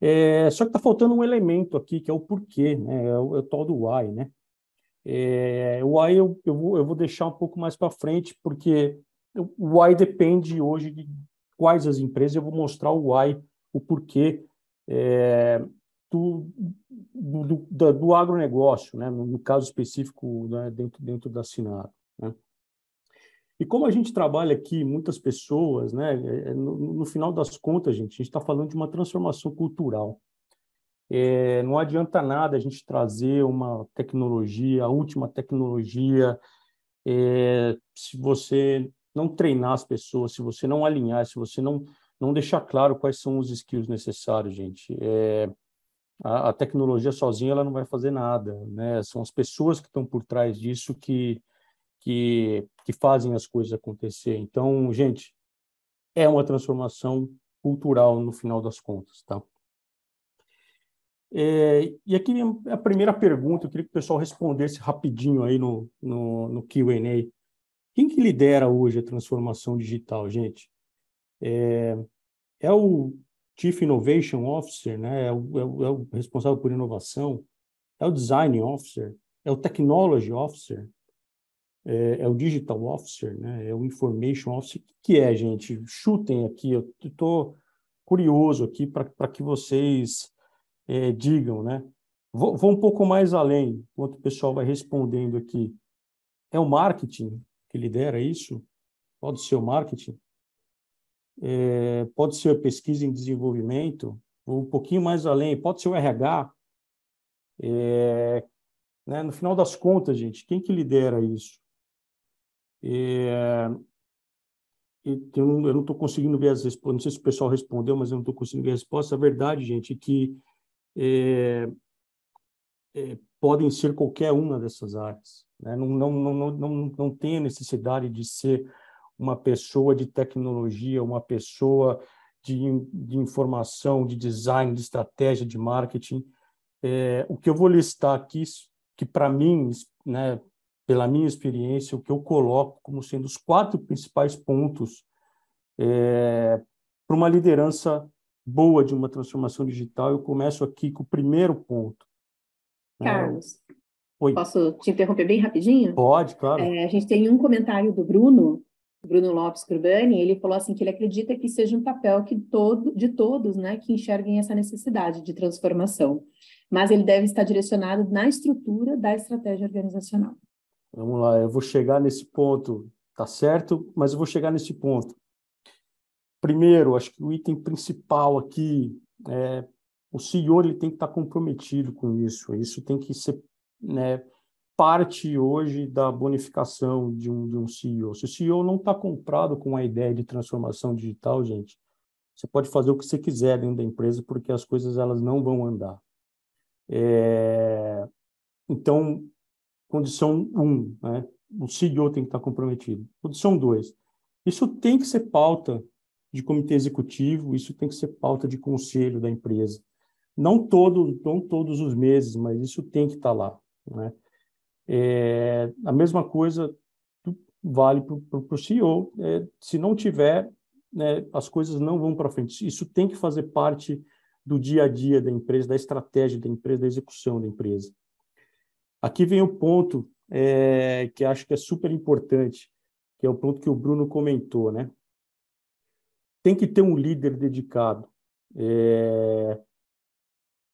é, só que está faltando um elemento aqui, que é o porquê, né? é, o, é o tal do why. Né? É, o why eu, eu, vou, eu vou deixar um pouco mais para frente, porque o why depende hoje de quais as empresas, eu vou mostrar o why, o porquê é, do, do, do, do agronegócio, né? no, no caso específico né? dentro, dentro da Sinara. Né? E como a gente trabalha aqui muitas pessoas, né, é, é, no, no final das contas, gente, a gente está falando de uma transformação cultural. É, não adianta nada a gente trazer uma tecnologia, a última tecnologia, é, se você não treinar as pessoas, se você não alinhar, se você não, não deixar claro quais são os skills necessários, gente. É, a, a, tecnologia sozinha ela não vai fazer nada, né? São as pessoas que estão por trás disso que que, que fazem as coisas acontecer. Então, gente, é uma transformação cultural no final das contas, tá? É, e aqui a primeira pergunta, eu queria que o pessoal respondesse rapidinho aí no, no, no Q&A. Quem que lidera hoje a transformação digital, gente? É, é o Chief Innovation Officer, né? É o, é, o, é o responsável por inovação? É o Design Officer? É o Technology Officer? é, é, o digital officer, né? é o information officer. O que é, gente? Chutem aqui, eu estou curioso aqui para que vocês é, digam. Né? Vou, vou, um pouco mais além, enquanto o pessoal vai respondendo aqui. É o marketing que lidera isso? Pode ser o marketing? É, pode ser a pesquisa em desenvolvimento? Vou um pouquinho mais além, pode ser o RH? É, né? No final das contas, gente, quem que lidera isso? É, eu não estou conseguindo ver as respostas, não sei se o pessoal respondeu, mas eu não estou conseguindo ver a resposta. A verdade, gente, é que é, é, podem ser qualquer uma dessas áreas. Né? Não, não, não, não, não tem a necessidade de ser uma pessoa de tecnologia, uma pessoa de, de informação, de design, de estratégia, de marketing. É, o que eu vou listar aqui, que para mim, né, pela minha experiência, o que eu coloco como sendo os quatro principais pontos é, para uma liderança boa de uma transformação digital. Eu começo aqui com o primeiro ponto. Né? Carlos, é... Oi. posso te interromper bem rapidinho? Pode, claro. É, a gente tem um comentário do Bruno, Bruno Lopes Curbani, ele falou assim que ele acredita que seja um papel que todo, de todos, né, que enxerguem essa necessidade de transformação, mas ele deve estar direcionado na estrutura da estratégia organizacional. Vamos lá, eu vou chegar nesse ponto, tá certo? Mas eu vou chegar nesse ponto. Primeiro, acho que o item principal aqui é o CEO ele tem que estar comprometido com isso. Isso tem que ser né, parte hoje da bonificação de um, de um CEO. Se o CEO não está comprado com a ideia de transformação digital, gente, você pode fazer o que você quiser dentro da empresa, porque as coisas elas não vão andar. É... Então, Condição 1, um, né? o CEO tem que estar comprometido. Condição 2, isso tem que ser pauta de comitê executivo, isso tem que ser pauta de conselho da empresa. Não, todo, não todos os meses, mas isso tem que estar lá. Né? É, a mesma coisa vale para o CEO. É, se não tiver, né, as coisas não vão para frente. Isso tem que fazer parte do dia a dia da empresa, da estratégia da empresa, da execução da empresa. Aqui vem o ponto é, que acho que é super importante, que é o ponto que o Bruno comentou, né? Tem que ter um líder dedicado. É...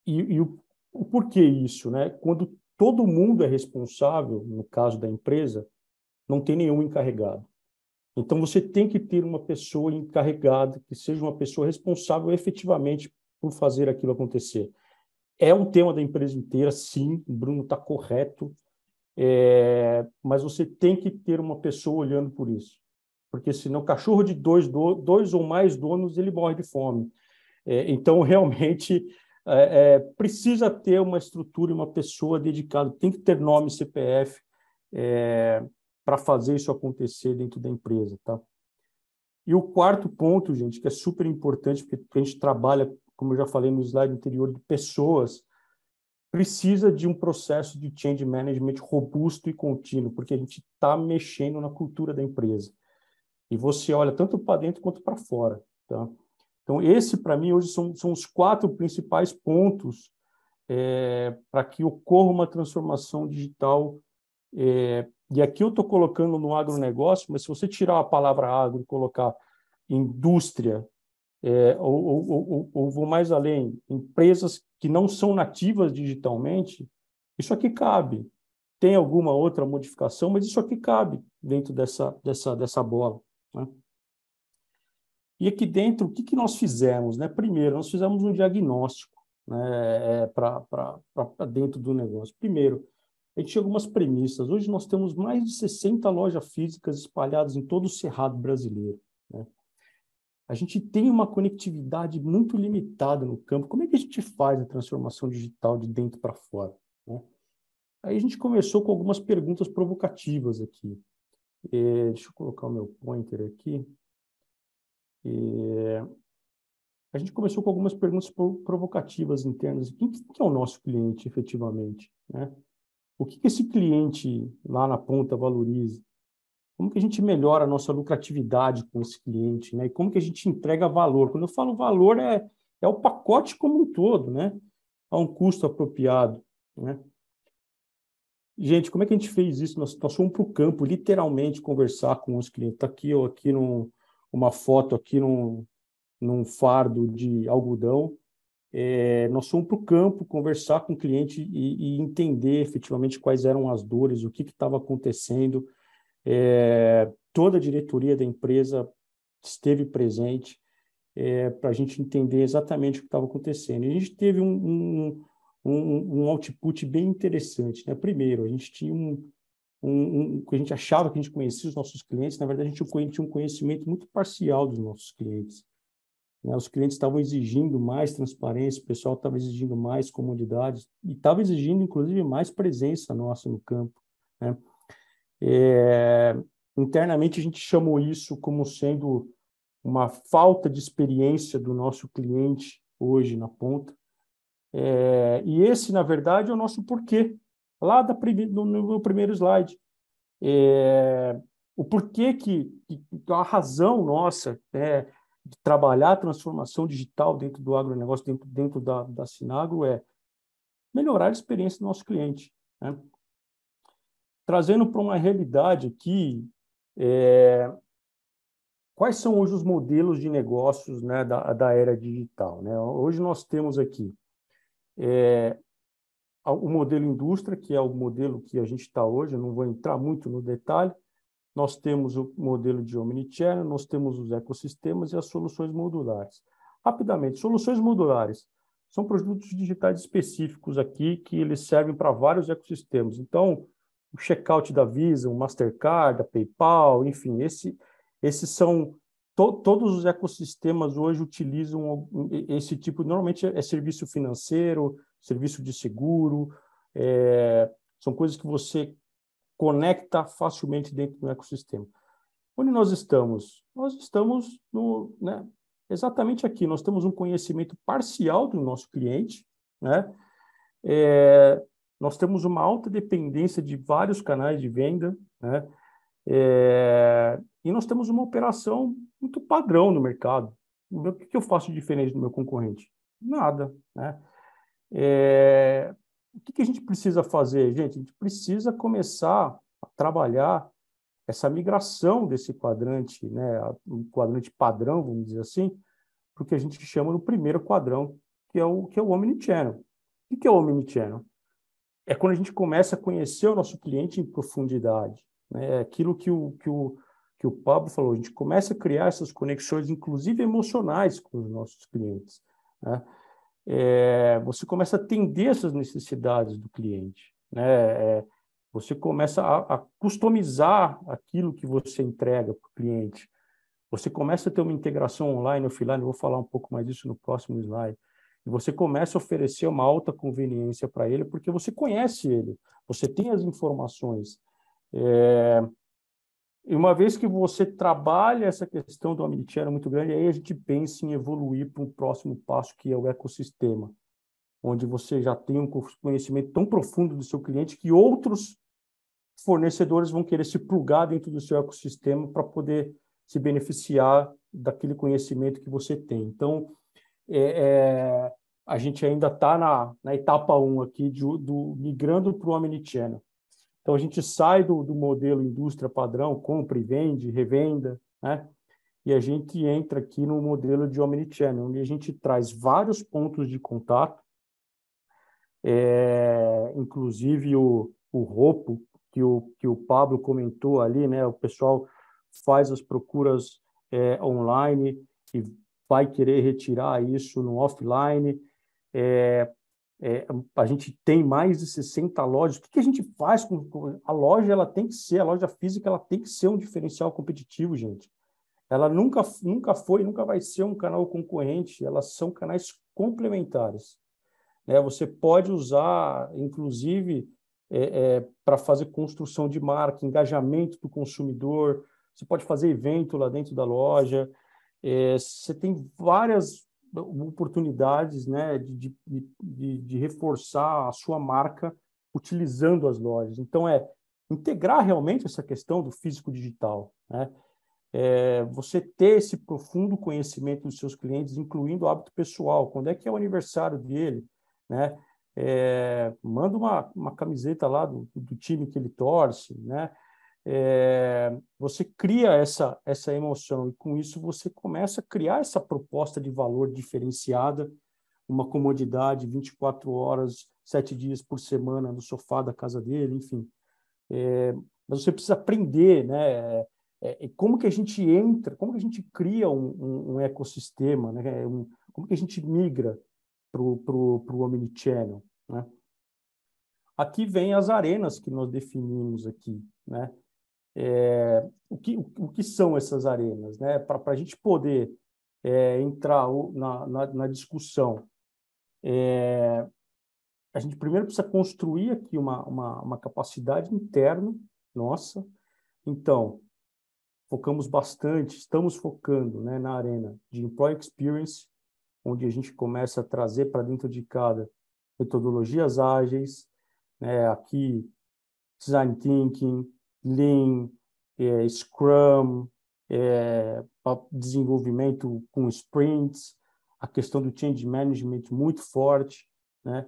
E, e o, o porquê isso, né? Quando todo mundo é responsável, no caso da empresa, não tem nenhum encarregado. Então você tem que ter uma pessoa encarregada que seja uma pessoa responsável efetivamente por fazer aquilo acontecer. É um tema da empresa inteira, sim, o Bruno está correto, é, mas você tem que ter uma pessoa olhando por isso, porque senão o cachorro de dois, dois ou mais donos ele morre de fome. É, então, realmente, é, é, precisa ter uma estrutura e uma pessoa dedicada, tem que ter nome CPF é, para fazer isso acontecer dentro da empresa, tá? E o quarto ponto, gente, que é super importante, porque a gente trabalha como eu já falei no slide anterior, de pessoas, precisa de um processo de change management robusto e contínuo, porque a gente está mexendo na cultura da empresa. E você olha tanto para dentro quanto para fora. Tá? Então, esse, para mim, hoje são, são os quatro principais pontos é, para que ocorra uma transformação digital. É, e aqui eu estou colocando no agronegócio, mas se você tirar a palavra agro e colocar indústria, é, ou, ou, ou, ou vou mais além, empresas que não são nativas digitalmente, isso aqui cabe. Tem alguma outra modificação, mas isso aqui cabe dentro dessa, dessa, dessa bola. Né? E aqui dentro, o que, que nós fizemos? Né? Primeiro, nós fizemos um diagnóstico né, é, para dentro do negócio. Primeiro, a gente tinha algumas premissas. Hoje nós temos mais de 60 lojas físicas espalhadas em todo o Cerrado brasileiro. Né? A gente tem uma conectividade muito limitada no campo. Como é que a gente faz a transformação digital de dentro para fora? Né? Aí a gente começou com algumas perguntas provocativas aqui. É, deixa eu colocar o meu pointer aqui. É, a gente começou com algumas perguntas provocativas internas. Quem que é o nosso cliente efetivamente? Né? O que, que esse cliente lá na ponta valoriza? como que a gente melhora a nossa lucratividade com esse cliente, né? E como que a gente entrega valor? Quando eu falo valor, é, é o pacote como um todo, né? A um custo apropriado, né? Gente, como é que a gente fez isso? Nós, nós fomos para o campo, literalmente, conversar com os clientes. Está aqui, ó, aqui num, uma foto aqui num, num fardo de algodão. É, nós fomos para o campo conversar com o cliente e, e, entender efetivamente quais eram as dores, o que estava acontecendo, é, toda a diretoria da empresa esteve presente é, para a gente entender exatamente o que estava acontecendo. E a gente teve um, um, um, um, output bem interessante. Né? Primeiro, a gente tinha um, um, que a gente achava que a gente conhecia os nossos clientes, na verdade a gente tinha um conhecimento muito parcial dos nossos clientes. Né? Os clientes estavam exigindo mais transparência, o pessoal estava exigindo mais comodidades e estava exigindo, inclusive, mais presença nossa no campo. Né? É, internamente, a gente chamou isso como sendo uma falta de experiência do nosso cliente hoje na ponta. É, e esse, na verdade, é o nosso porquê, lá da, no, no primeiro slide. É, o porquê que, a razão nossa é, de trabalhar a transformação digital dentro do agronegócio, dentro, dentro da, da Sinagro, é melhorar a experiência do nosso cliente. Né? trazendo para uma realidade que é, quais são hoje os modelos de negócios né, da, da era digital. Né? Hoje nós temos aqui é, o modelo indústria, que é o modelo que a gente está hoje, eu não vou entrar muito no detalhe, nós temos o modelo de Omnichannel, nós temos os ecossistemas e as soluções modulares. Rapidamente, soluções modulares são produtos digitais específicos aqui que eles servem para vários ecossistemas. Então, o checkout da Visa, o Mastercard, a PayPal, enfim, esse, esses são to, todos os ecossistemas hoje utilizam esse tipo. Normalmente é, é serviço financeiro, serviço de seguro, é, são coisas que você conecta facilmente dentro do ecossistema. Onde nós estamos? Nós estamos no, né, exatamente aqui. Nós temos um conhecimento parcial do nosso cliente, né? É, nós temos uma alta dependência de vários canais de venda, né? É, e nós temos uma operação muito padrão no mercado. O que eu faço diferente do meu concorrente? Nada, né? É, o que, que a gente precisa fazer, gente? A gente precisa começar a trabalhar essa migração desse quadrante, né, um quadrante padrão, vamos dizer assim, porque a gente chama no primeiro quadrão, que é o que é o omnichannel. O que é o omnichannel? é quando a gente começa a conhecer o nosso cliente em profundidade. Né? É aquilo que o, que, o, que o Pablo falou, a gente começa a criar essas conexões, inclusive emocionais, com os nossos clientes. Né? É, você começa a atender essas necessidades do cliente. Né? É, você começa a, a customizar aquilo que você entrega para o cliente. Você começa a ter uma integração online, offline, eu vou falar um pouco mais disso no próximo slide. E você começa a oferecer uma alta conveniência para ele, porque você conhece ele, você tem as informações. É... E uma vez que você trabalha essa questão do omnichannel muito grande, aí a gente pensa em evoluir para um próximo passo, que é o ecossistema, onde você já tem um conhecimento tão profundo do seu cliente que outros fornecedores vão querer se plugar dentro do seu ecossistema para poder se beneficiar daquele conhecimento que você tem. Então, é, é, a gente ainda está na, na, etapa 1 um aqui, de, do migrando para o omnichannel. Então, a gente sai do, do modelo indústria padrão, compra e vende, revenda, né? e a gente entra aqui no modelo de omnichannel, onde a gente traz vários pontos de contato, é, inclusive o, o roupo que o, que o Pablo comentou ali, né? O pessoal faz as procuras é, online e vai querer retirar isso no offline. É, é, a gente tem mais de 60 lojas. O que, que a gente faz com, com, a loja? Ela tem que ser a loja física, ela tem que ser um diferencial competitivo, gente. Ela nunca, nunca foi, nunca vai ser um canal concorrente. Elas são canais complementares. Né? Você pode usar, inclusive, é, é, para fazer construção de marca, engajamento do consumidor. Você pode fazer evento lá dentro da loja. É, você tem várias oportunidades né, de, de, de, de reforçar a sua marca utilizando as lojas. Então, é integrar realmente essa questão do físico digital. Né? É, você ter esse profundo conhecimento dos seus clientes, incluindo o hábito pessoal. Quando é que é o aniversário dele? Né? É, manda uma, uma camiseta lá do, do time que ele torce, né? é, você cria essa, essa emoção e com isso você começa a criar essa proposta de valor diferenciada, uma comodidade 24 horas, sete dias por semana no sofá da casa dele, enfim. É, mas você precisa aprender, né? É, é como que a gente entra, como que a gente cria um, um, um ecossistema, né? É um, como que a gente migra para o omnichannel, né? Aqui vem as arenas que nós definimos aqui, né? é, o, que, o, que são essas arenas, né? para a gente poder é, entrar na, na, na discussão. É, a gente primeiro precisa construir aqui uma, uma, uma capacidade interna nossa. Então, focamos bastante, estamos focando né, na arena de Employee Experience, onde a gente começa a trazer para dentro de cada metodologias ágeis, né, aqui design thinking, Lean, é, Scrum, é, desenvolvimento com sprints, a questão do change management muito forte, né?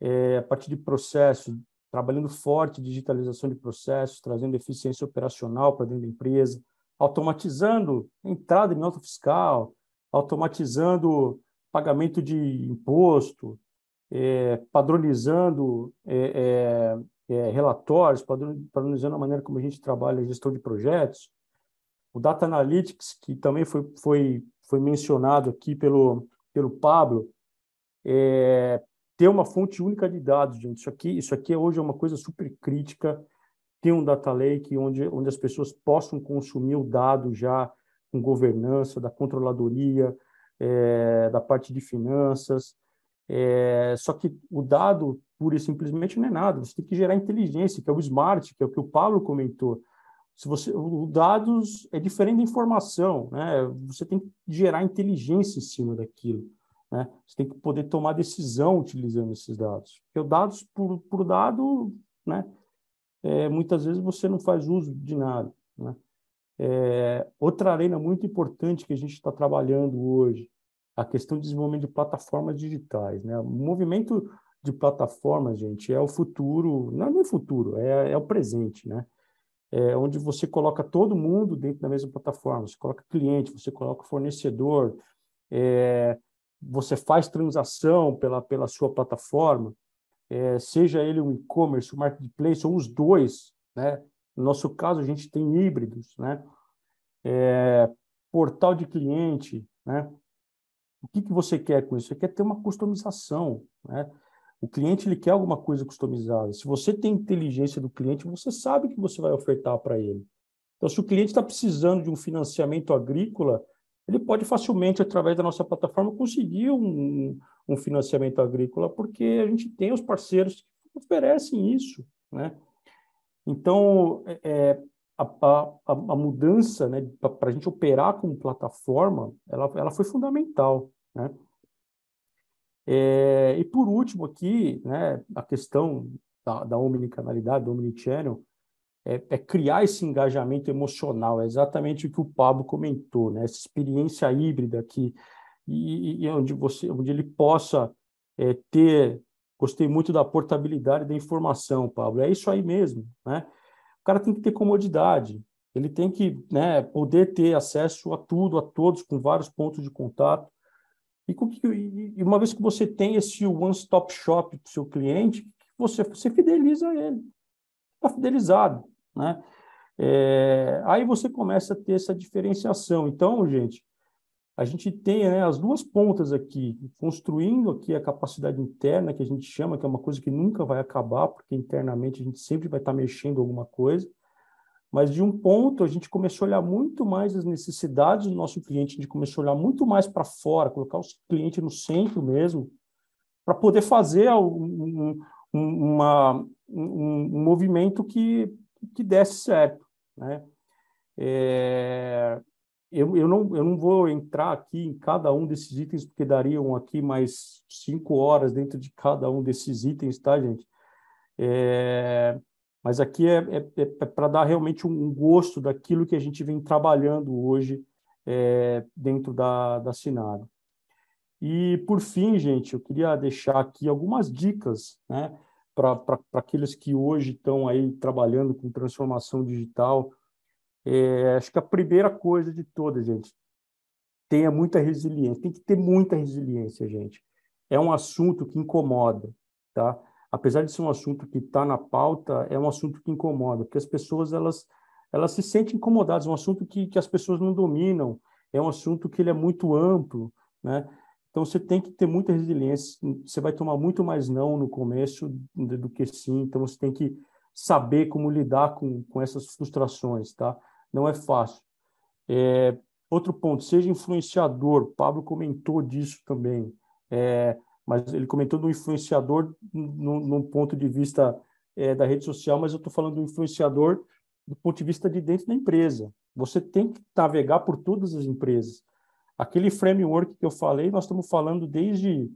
É, a partir de processo, trabalhando forte digitalização de processos, trazendo eficiência operacional para dentro da empresa, automatizando entrada em nota fiscal, automatizando pagamento de imposto, é, padronizando é, é é, relatórios, padronizando a maneira como a gente trabalha a gestão de projetos. O Data Analytics, que também foi, foi, foi mencionado aqui pelo, pelo Pablo, é, ter uma fonte única de dados, gente. Isso aqui, isso aqui hoje é uma coisa super crítica. Ter um data lake onde, onde as pessoas possam consumir o dado já com governança, da controladoria, é, da parte de finanças. É, só que o dado pura e simplesmente não é nada. Você tem que gerar inteligência, que é o smart, que é o que o Paulo comentou. Se você, o dados é diferente da informação, né? Você tem que gerar inteligência em cima daquilo, né? Você tem que poder tomar decisão utilizando esses dados. Porque dados por, por dado, né? É, muitas vezes você não faz uso de nada, né? É, outra arena muito importante que a gente está trabalhando hoje, a questão de desenvolvimento de plataformas digitais, né? O movimento de plataforma, gente, é o futuro, não é nem futuro, é, é o presente, né? É onde você coloca todo mundo dentro da mesma plataforma, você coloca cliente, você coloca fornecedor, é, você faz transação pela, pela sua plataforma, é, seja ele um e-commerce, um marketplace ou os dois, né? No nosso caso, a gente tem híbridos, né? É, portal de cliente, né? O que, que você quer com isso? Você quer ter uma customização, né? O cliente ele quer alguma coisa customizada. Se você tem inteligência do cliente, você sabe o que você vai ofertar para ele. Então, se o cliente está precisando de um financiamento agrícola, ele pode facilmente, através da nossa plataforma, conseguir um, um financiamento agrícola, porque a gente tem os parceiros que oferecem isso. Né? Então, é, é a, a, a, mudança né, para a gente operar como plataforma, ela, ela foi fundamental. Né? É, e por último aqui, né, a questão da, da omnicanalidade, do omnichannel, é, é, criar esse engajamento emocional, é exatamente o que o Pablo comentou, né, essa experiência híbrida aqui, e, e onde, você, onde ele possa é, ter, gostei muito da portabilidade da informação, Pablo, é isso aí mesmo, né? O cara tem que ter comodidade, ele tem que né, poder ter acesso a tudo, a todos, com vários pontos de contato, e, que, e uma vez que você tem esse one-stop shop para o seu cliente, você, você fideliza ele. Está fidelizado. Né? É, aí você começa a ter essa diferenciação. Então, gente, a gente tem né, as duas pontas aqui, construindo aqui a capacidade interna, que a gente chama, que é uma coisa que nunca vai acabar, porque internamente a gente sempre vai estar tá mexendo alguma coisa, mas de um ponto, a gente começou a olhar muito mais as necessidades do nosso cliente, a gente começou a olhar muito mais para fora, colocar o cliente no centro mesmo, para poder fazer um, um, uma, um, um, movimento que, que desse certo. Né? É, eu, eu, não, eu não vou entrar aqui em cada um desses itens, porque dariam aqui mais cinco horas dentro de cada um desses itens, tá, gente? É, mas aqui é, é, é para dar realmente um gosto daquilo que a gente vem trabalhando hoje é, dentro da, da Sinara. E, por fim, gente, eu queria deixar aqui algumas dicas né, para aqueles que hoje estão aí trabalhando com transformação digital. É, acho que a primeira coisa de todas, gente, tenha muita resiliência. Tem que ter muita resiliência, gente. É um assunto que incomoda, tá? apesar de ser um assunto que está na pauta, é um assunto que incomoda, porque as pessoas elas, elas se sentem incomodadas, é um assunto que, que as pessoas não dominam, é um assunto que ele é muito amplo, né? Então você tem que ter muita resiliência, você vai tomar muito mais não no começo do que sim, então você tem que saber como lidar com, com essas frustrações, tá? Não é fácil. É, outro ponto, seja influenciador, Pablo comentou disso também. É, mas ele comentou do influenciador num ponto de vista é, da rede social, mas eu estou falando do influenciador do ponto de vista de dentro da empresa. Você tem que navegar por todas as empresas. Aquele framework que eu falei, nós estamos falando desde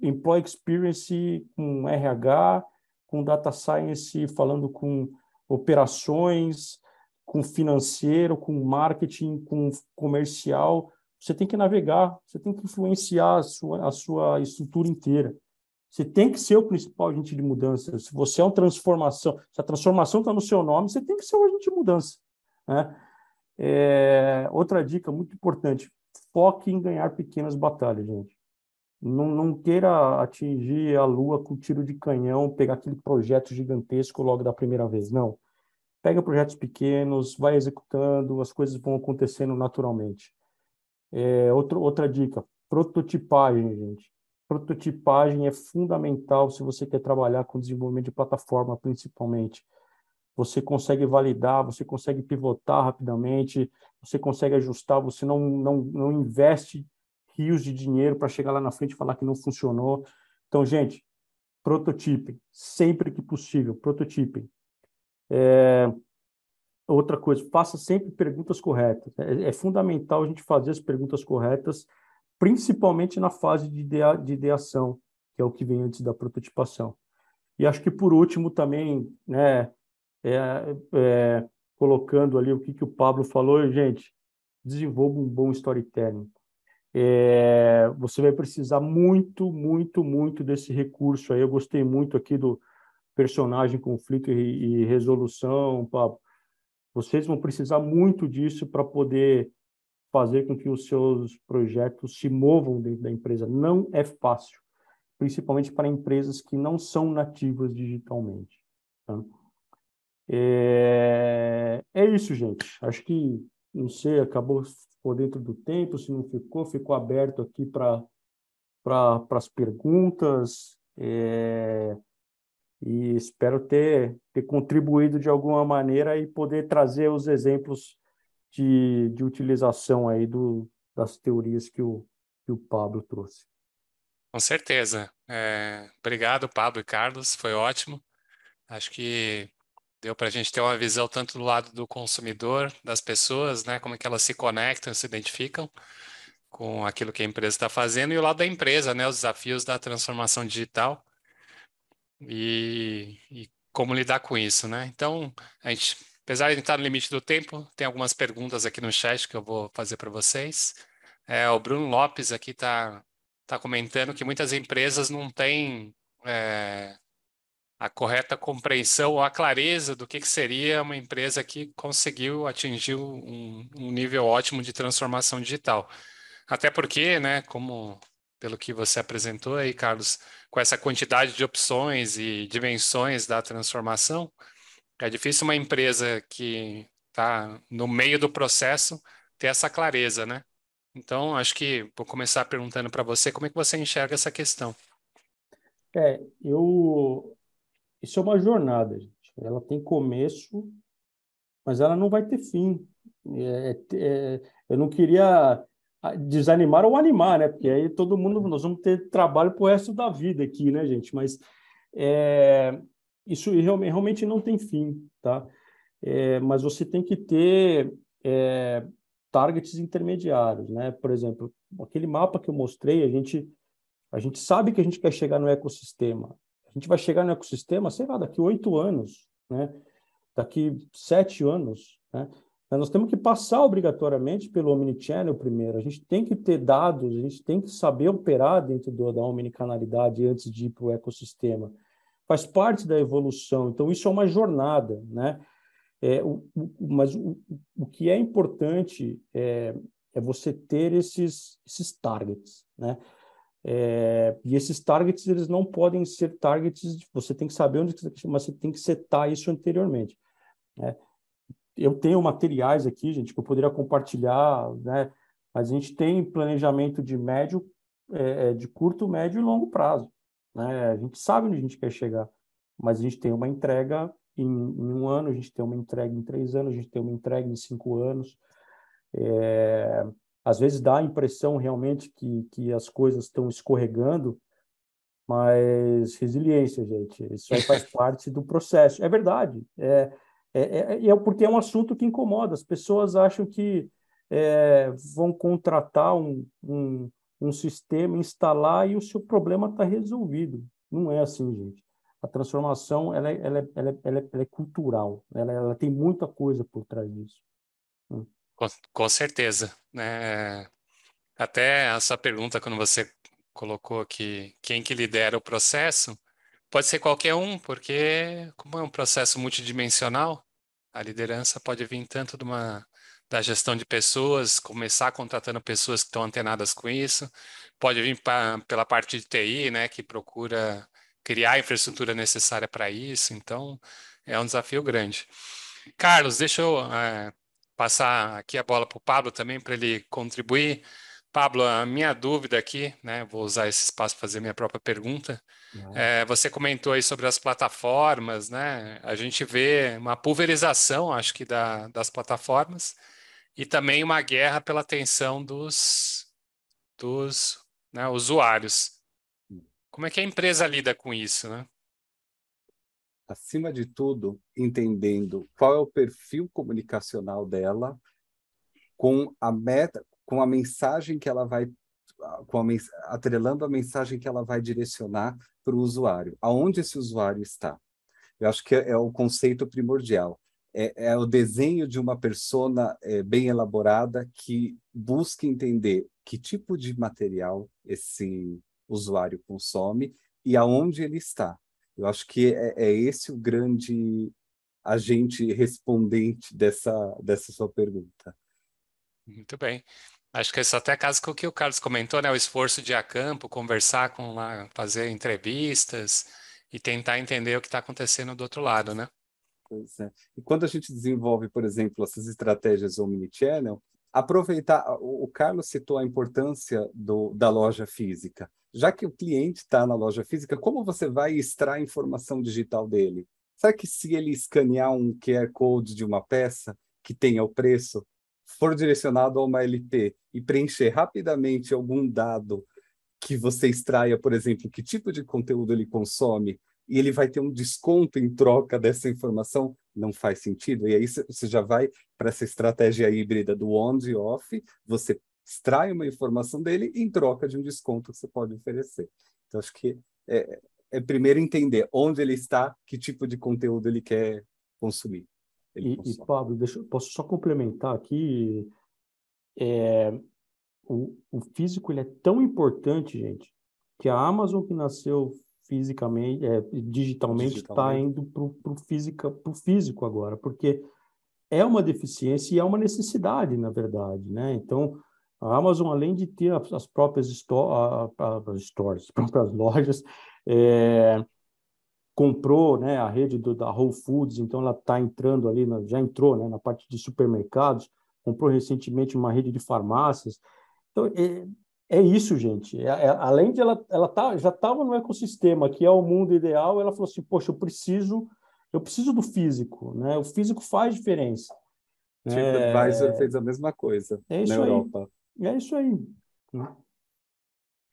employee experience com RH, com data science, falando com operações, com financeiro, com marketing, com comercial, você tem que navegar, você tem que influenciar a sua, a sua estrutura inteira. Você tem que ser o principal agente de mudança. Se você é uma transformação, se a transformação está no seu nome, você tem que ser o agente de mudança. Né? É, outra dica muito importante: foque em ganhar pequenas batalhas, gente. Não, não, queira atingir a lua com tiro de canhão, pegar aquele projeto gigantesco logo da primeira vez. Não. Pega projetos pequenos, vai executando, as coisas vão acontecendo naturalmente. É, outro, outra dica, prototipagem, gente. Prototipagem é fundamental se você quer trabalhar com desenvolvimento de plataforma, principalmente. Você consegue validar, você consegue pivotar rapidamente, você consegue ajustar, você não, não, não investe rios de dinheiro para chegar lá na frente e falar que não funcionou. Então, gente, prototipem, sempre que possível, prototipem. É, outra coisa, faça sempre perguntas corretas. É, é, fundamental a gente fazer as perguntas corretas, principalmente na fase de, idea, de ideação, que é o que vem antes da prototipação. E acho que por último também, né, é, é, colocando ali o que, que o Pablo falou, gente, desenvolva um bom storytelling. É, você vai precisar muito, muito, muito desse recurso aí. Eu gostei muito aqui do personagem, conflito e, e resolução, Pablo. Vocês vão precisar muito disso para poder fazer com que os seus projetos se movam dentro da empresa. Não é fácil, principalmente para empresas que não são nativas digitalmente. Tá? É... é isso, gente. Acho que, não sei, acabou por dentro do tempo, se não ficou, ficou aberto aqui para pra, as perguntas. É e espero ter, ter contribuído de alguma maneira e poder trazer os exemplos de, de utilização aí do, das teorias que o, que o Pablo trouxe. Com certeza. É, obrigado, Pablo e Carlos, foi ótimo. Acho que deu para a gente ter uma visão tanto do lado do consumidor, das pessoas, né, como é que elas se conectam, se identificam com aquilo que a empresa está fazendo, e o lado da empresa, né, os desafios da transformação digital e, e como lidar com isso, né? Então, a gente, apesar de estar no limite do tempo, tem algumas perguntas aqui no chat que eu vou fazer para vocês. É, o Bruno Lopes aqui está tá comentando que muitas empresas não têm é, a correta compreensão ou a clareza do que, que seria uma empresa que conseguiu atingir um, um nível ótimo de transformação digital. Até porque, né, como pelo que você apresentou aí, Carlos, com essa quantidade de opções e dimensões da transformação, é difícil uma empresa que está no meio do processo ter essa clareza, né? Então, acho que vou começar perguntando para você como é que você enxerga essa questão. É, eu. Isso é uma jornada, gente. Ela tem começo, mas ela não vai ter fim. É, é, é eu não queria desanimar ou animar, né? Porque aí todo mundo, nós vamos ter trabalho para o resto da vida aqui, né, gente? Mas é, isso realmente não tem fim, tá? É, mas você tem que ter é, targets intermediários, né? Por exemplo, aquele mapa que eu mostrei, a gente, a gente sabe que a gente quer chegar no ecossistema. A gente vai chegar no ecossistema, sei lá, daqui oito anos, né? Daqui sete anos, né? Né, nós temos que passar obrigatoriamente pelo omnichannel primeiro. A gente tem que ter dados, a gente tem que saber operar dentro do, da omnicanalidade antes de ir para o ecossistema. Faz parte da evolução. Então, isso é uma jornada, né? É, o, o, mas o, o que é importante é, é você ter esses, esses targets, né? É, e esses targets, eles não podem ser targets, você tem que saber onde, mas você tem que setar isso anteriormente, né? eu tenho materiais aqui, gente, que eu poderia compartilhar, né? Mas A gente tem planejamento de médio, é, é, de curto, médio e longo prazo. Né? A gente sabe onde a gente quer chegar, mas a gente tem uma entrega em, em um ano, a gente tem uma entrega em três anos, a gente tem uma entrega em cinco anos. É, às vezes dá a impressão realmente que, que as coisas estão escorregando, mas resiliência, gente, isso aí faz parte do processo. É verdade. É, é, é, é, é porque é um assunto que incomoda. As pessoas acham que é, vão contratar um, um, um sistema, instalar e o seu problema está resolvido. Não é assim, gente. A transformação ela, é, ela, é, ela, ela, ela é cultural, ela, ela tem muita coisa por trás disso. Hum. Com, com certeza. É, até essa pergunta, quando você colocou aqui, quem que lidera o processo, pode ser qualquer um, porque como é um processo multidimensional, a liderança pode vir tanto de uma da gestão de pessoas, começar contratando pessoas que estão antenadas com isso, pode vir pra, pela parte de TI, né, que procura criar a infraestrutura necessária para isso. Então, é um desafio grande. Carlos, deixa eu é, passar aqui a bola para o Pablo também para ele contribuir. Pablo, a minha dúvida aqui, né, vou usar esse espaço para fazer minha própria pergunta. É, você comentou aí sobre as plataformas, né? A gente vê uma pulverização, acho que, da, das plataformas e também uma guerra pela atenção dos, dos né, usuários. Como é que a empresa lida com isso, né? Acima de tudo, entendendo qual é o perfil comunicacional dela, com a meta, com a mensagem que ela vai com a, atrelando a mensagem que ela vai direcionar para o usuário, aonde esse usuário está. Eu acho que é, é o conceito primordial. É, é, o desenho de uma persona é, bem elaborada que busca entender que tipo de material esse usuário consome e aonde ele está. Eu acho que é, é esse o grande agente respondente dessa, dessa sua pergunta. Muito bem. Acho que isso é até casa com o que o Carlos comentou, né? O esforço de ir a campo, conversar com lá, fazer entrevistas e tentar entender o que está acontecendo do outro lado, né? Pois é. E quando a gente desenvolve, por exemplo, essas estratégias omnichannel, aproveitar. O Carlos citou a importância do, da loja física. Já que o cliente está na loja física, como você vai extrair informação digital dele? Será que se ele escanear um QR Code de uma peça que tenha o preço, for direcionado a uma LP e preencher rapidamente algum dado que você extraia, por exemplo, que tipo de conteúdo ele consome, e ele vai ter um desconto em troca dessa informação, não faz sentido. E aí você já vai para essa estratégia híbrida do on e off, você extrai uma informação dele em troca de um desconto que você pode oferecer. Então, acho que é, é primeiro entender onde ele está, que tipo de conteúdo ele quer consumir. E, e, Pablo, deixa, posso só complementar aqui. É, o, o, físico ele é tão importante, gente, que a Amazon que nasceu fisicamente, é, digitalmente, está indo para o físico agora, porque é uma deficiência e é uma necessidade, na verdade, né? Então, a Amazon, além de ter as próprias a, a, stores, as próprias lojas, é, comprou né, a rede do, da Whole Foods, então ela está entrando ali, na, já entrou né, na parte de supermercados, comprou recentemente uma rede de farmácias. Então, é, é isso, gente. É, é, além de ela, ela tá, já estava tá no ecossistema, que é o mundo ideal, ela falou assim, poxa, eu preciso, eu preciso do físico, né? O físico faz diferença. TripAdvisor né? é... fez a mesma coisa é na Europa. Aí. É isso aí. Né?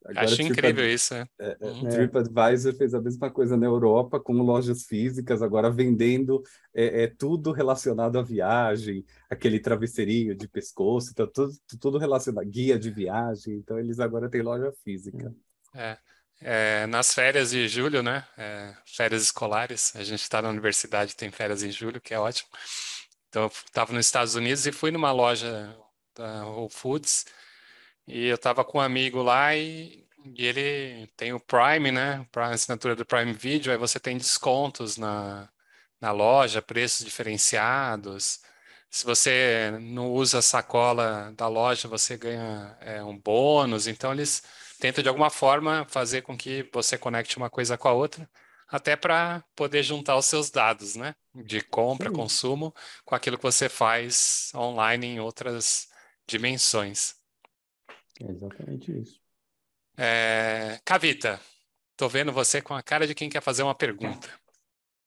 Agora, Acho incrível isso. Né? É, é uhum. TripAdvisor fez a mesma coisa na Europa, com lojas físicas, agora vendendo é, é tudo relacionado à viagem, aquele travesseirinho de pescoço, então, tudo, tudo relacionado, guia de viagem. Então, eles agora têm loja física. É. É, nas férias de julho, né? É, férias escolares. A gente está na universidade, tem férias em julho, que é ótimo. Então, eu estava nos Estados Unidos e fui numa loja da Whole Foods e eu tava com um amigo lá e, e ele tem o Prime, né? Para assinatura do Prime Video, aí você tem descontos na, na loja, preços diferenciados. Se você não usa a sacola da loja, você ganha é, um bônus. Então, eles tentam, de alguma forma, fazer com que você conecte uma coisa com a outra, até para poder juntar os seus dados, né? De compra, Sim. consumo, com aquilo que você faz online em outras dimensões. É exatamente isso. É... Cavita, estou vendo você com a cara de quem quer fazer uma pergunta.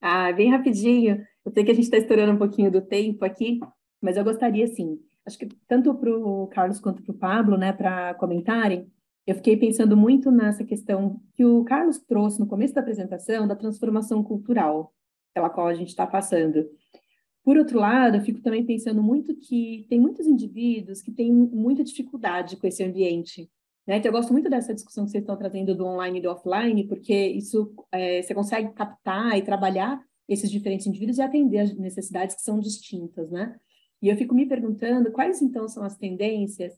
Ah, bem rapidinho. Eu sei que a gente está estourando um pouquinho do tempo aqui, mas eu gostaria, sim, acho que tanto para o Carlos quanto para o Pablo, né, para comentarem, eu fiquei pensando muito nessa questão que o Carlos trouxe no começo da apresentação da transformação cultural pela qual a gente está passando. Por outro lado, eu fico também pensando muito que tem muitos indivíduos que têm muita dificuldade com esse ambiente. Né? Então, eu gosto muito dessa discussão que vocês estão trazendo do online e do offline, porque isso é, você consegue captar e trabalhar esses diferentes indivíduos e atender as necessidades que são distintas, né? E eu fico me perguntando quais então são as tendências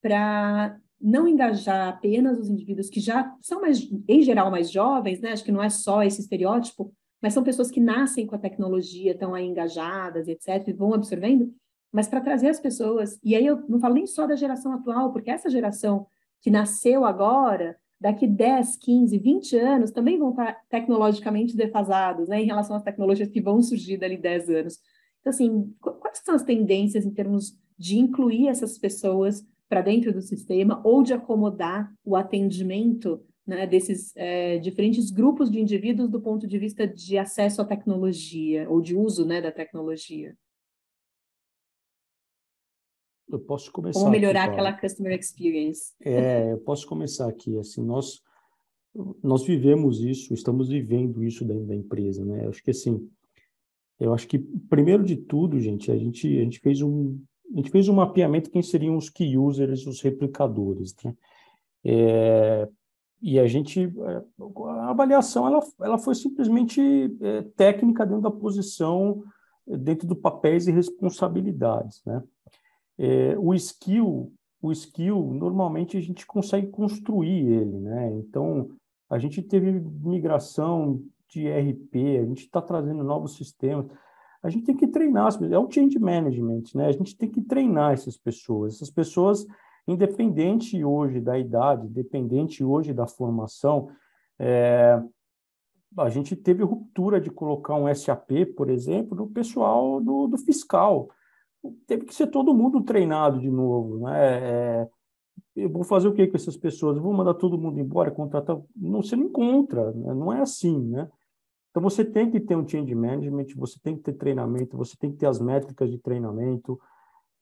para não engajar apenas os indivíduos que já são mais, em geral, mais jovens, né? Acho que não é só esse estereótipo, mas são pessoas que nascem com a tecnologia, estão aí engajadas, etc., e vão absorvendo, mas para trazer as pessoas, e aí eu não falo nem só da geração atual, porque essa geração que nasceu agora, daqui 10, 15, 20 anos, também vão estar tá tecnologicamente defasados, né, em relação às tecnologias que vão surgir dali 10 anos. Então, assim, quais são as tendências em termos de incluir essas pessoas para dentro do sistema ou de acomodar o atendimento né, desses é, diferentes grupos de indivíduos do ponto de vista de acesso à tecnologia ou de uso né, da tecnologia? Eu posso começar. Como melhorar aqui, aquela customer experience? É, eu posso começar aqui. Assim, nós nós vivemos isso, estamos vivendo isso dentro da empresa, né? Eu acho que assim, eu acho que primeiro de tudo, gente, a gente a gente fez um a gente fez um mapeamento de quem seriam os key users, os replicadores, né? É, e a gente, é, a avaliação, ela, ela foi simplesmente é, técnica dentro da posição, é, dentro do papéis e responsabilidades, né? É, o skill, o skill, normalmente a gente consegue construir ele, né? Então, a gente teve migração de RP, a gente está trazendo novos sistemas, a gente tem que treinar, é o change management, né? A gente tem que treinar essas pessoas. Essas pessoas, Independente hoje da idade, independente hoje da formação, é, a gente teve ruptura de colocar um SAP, por exemplo, no pessoal do, do fiscal. Teve que ser todo mundo treinado de novo, né? É, eu vou fazer o que com essas pessoas? Eu vou mandar todo mundo embora, contratar? Não, você não encontra, né? não é assim, né? Então você tem que ter um change management, você tem que ter treinamento, você tem que ter as métricas de treinamento,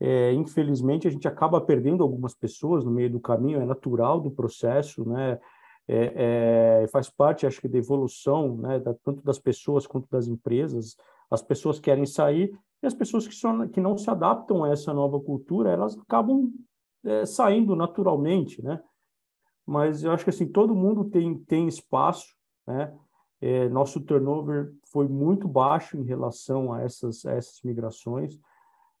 é, infelizmente, a gente acaba perdendo algumas pessoas no meio do caminho, é natural do processo, né? É, é, faz parte, acho que, da evolução, né, da, tanto das pessoas quanto das empresas. As pessoas querem sair e as pessoas que, são que não se adaptam a essa nova cultura, elas acabam é, saindo naturalmente, né? Mas eu acho que, assim, todo mundo tem, tem espaço, né? É, nosso turnover foi muito baixo em relação a essas, a essas migrações.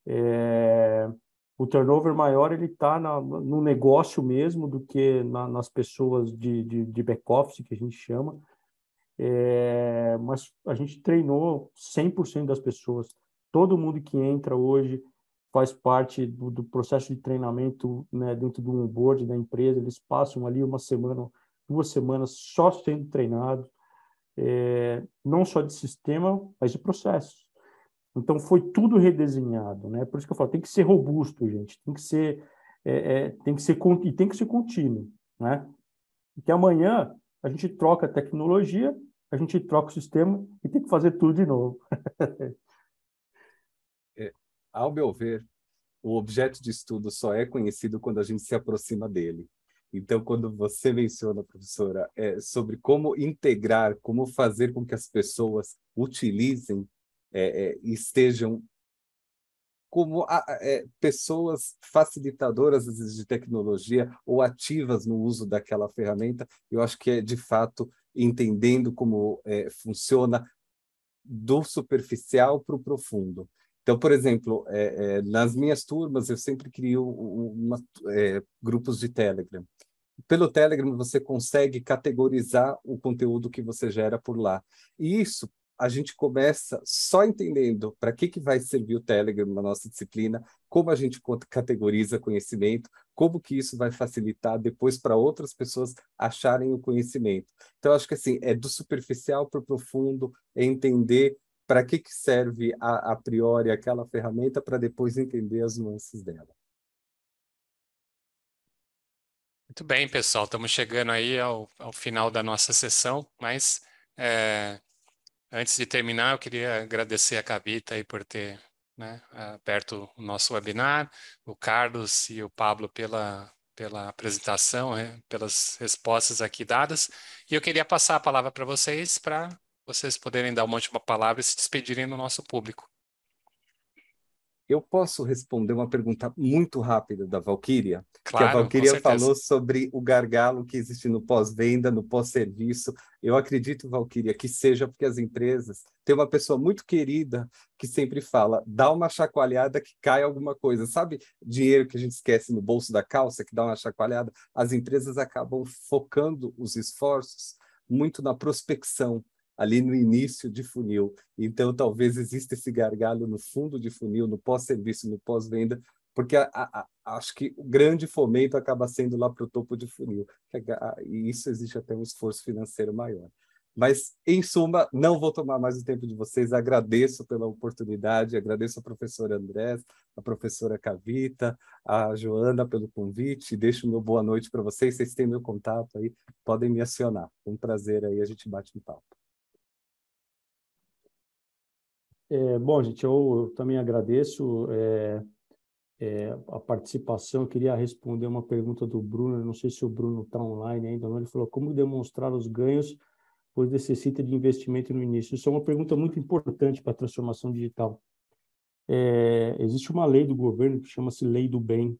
É, o turnover maior ele está no negócio mesmo do que na, nas pessoas de, de, de back-office, que a gente chama. É, mas a gente treinou 100% das pessoas. Todo mundo que entra hoje faz parte do, do processo de treinamento né, dentro do onboard da empresa. Eles passam ali uma semana, duas semanas só sendo treinados, é, não só de sistema, mas de processo então foi tudo redesenhado, né? Por isso que eu falo, tem que ser robusto, gente, tem que ser, é, é, tem que ser e tem que ser contínuo, né? Porque amanhã a gente troca a tecnologia, a gente troca o sistema e tem que fazer tudo de novo. é, ao meu ver, o objeto de estudo só é conhecido quando a gente se aproxima dele. Então, quando você menciona, professora, é, sobre como integrar, como fazer com que as pessoas utilizem é, é estejam como é, pessoas facilitadoras de tecnologia ou ativas no uso daquela ferramenta. Eu acho que é, de fato, entendendo como é, funciona do superficial para o profundo. Então, por exemplo, é, é, nas minhas turmas, eu sempre crio uma, é, grupos de Telegram. Pelo Telegram, você consegue categorizar o conteúdo que você gera por lá. E isso a gente começa só entendendo para que, que vai servir o Telegram na nossa disciplina, como a gente categoriza conhecimento, como que isso vai facilitar depois para outras pessoas acharem o conhecimento. Então, acho que assim, é do superficial para o profundo, é entender para que, que serve a, a priori aquela ferramenta para depois entender as nuances dela. Muito bem, pessoal, estamos chegando aí ao, ao final da nossa sessão, mas é, Antes de terminar, eu queria agradecer a Cavita aí por ter né, aberto o nosso webinar, o Carlos e o Pablo pela, pela apresentação, né, pelas respostas aqui dadas. E eu queria passar a palavra para vocês, para vocês poderem dar um monte de palavra e se despedirem do nosso público. Eu posso responder uma pergunta muito rápida da Valkyria? Claro, que a Valkyria falou sobre o gargalo que existe no pós-venda, no pós-serviço. Eu acredito, Valkyria, que seja porque as empresas têm uma pessoa muito querida que sempre fala: dá uma chacoalhada que cai alguma coisa. Sabe, dinheiro que a gente esquece no bolso da calça, que dá uma chacoalhada? As empresas acabam focando os esforços muito na prospecção ali no início de funil. Então, talvez exista esse gargalo no fundo de funil, no pós-serviço, no pós-venda, porque a, a, acho que o grande fomento acaba sendo lá para o topo de funil, é e isso exige até um esforço financeiro maior. Mas, em suma, não vou tomar mais o tempo de vocês, agradeço pela oportunidade, agradeço a professora Andrés, a professora Cavita, a Joana pelo convite, deixo meu boa noite para vocês, vocês têm meu contato aí, podem me acionar. Um prazer aí, a gente bate um papo. É, bom, gente, eu, eu também agradeço é, é, a participação. Eu queria responder uma pergunta do Bruno. não sei se o Bruno está online ainda. Não. Ele falou como demonstrar os ganhos, pois necessita de investimento no início. Isso é uma pergunta muito importante para a transformação digital. É, existe uma lei do governo que chama-se Lei do Bem.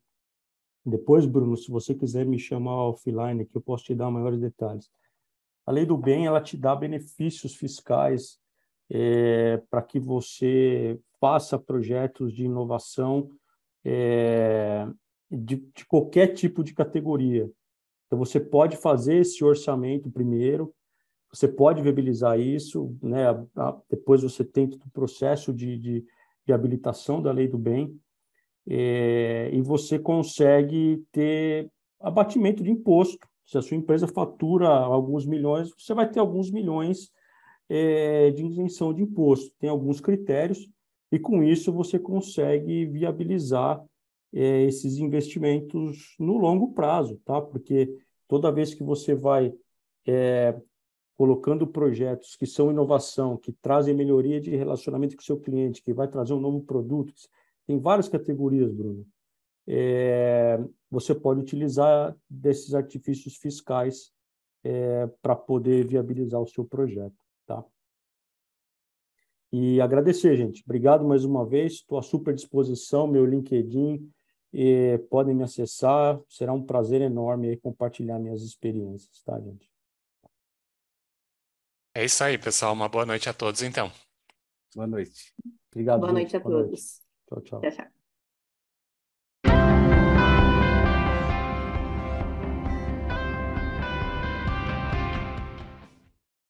Depois, Bruno, se você quiser me chamar offline, que eu posso te dar maiores detalhes. A Lei do Bem ela te dá benefícios fiscais é, para que você faça projetos de inovação é, de, de qualquer tipo de categoria. Então, você pode fazer esse orçamento primeiro, você pode viabilizar isso, né? depois você tem todo o processo de, de, de, habilitação da lei do bem, é, e você consegue ter abatimento de imposto. Se a sua empresa fatura alguns milhões, você vai ter alguns milhões é, de isenção de imposto. Tem alguns critérios e com isso você consegue viabilizar é, esses investimentos no longo prazo, tá? Porque toda vez que você vai é, colocando projetos que são inovação, que trazem melhoria de relacionamento com o seu cliente, que vai trazer um novo produto, tem várias categorias, Bruno. É, você pode utilizar desses artifícios fiscais é, para poder viabilizar o seu projeto. E agradecer, gente. Obrigado mais uma vez. Estou à super disposição, meu LinkedIn. E podem me acessar. Será um prazer enorme compartilhar minhas experiências, tá, gente? É isso aí, pessoal. Uma boa noite a todos, então. Boa noite. Obrigado. Boa noite a boa todos. Noite. Tchau, tchau. tchau, tchau.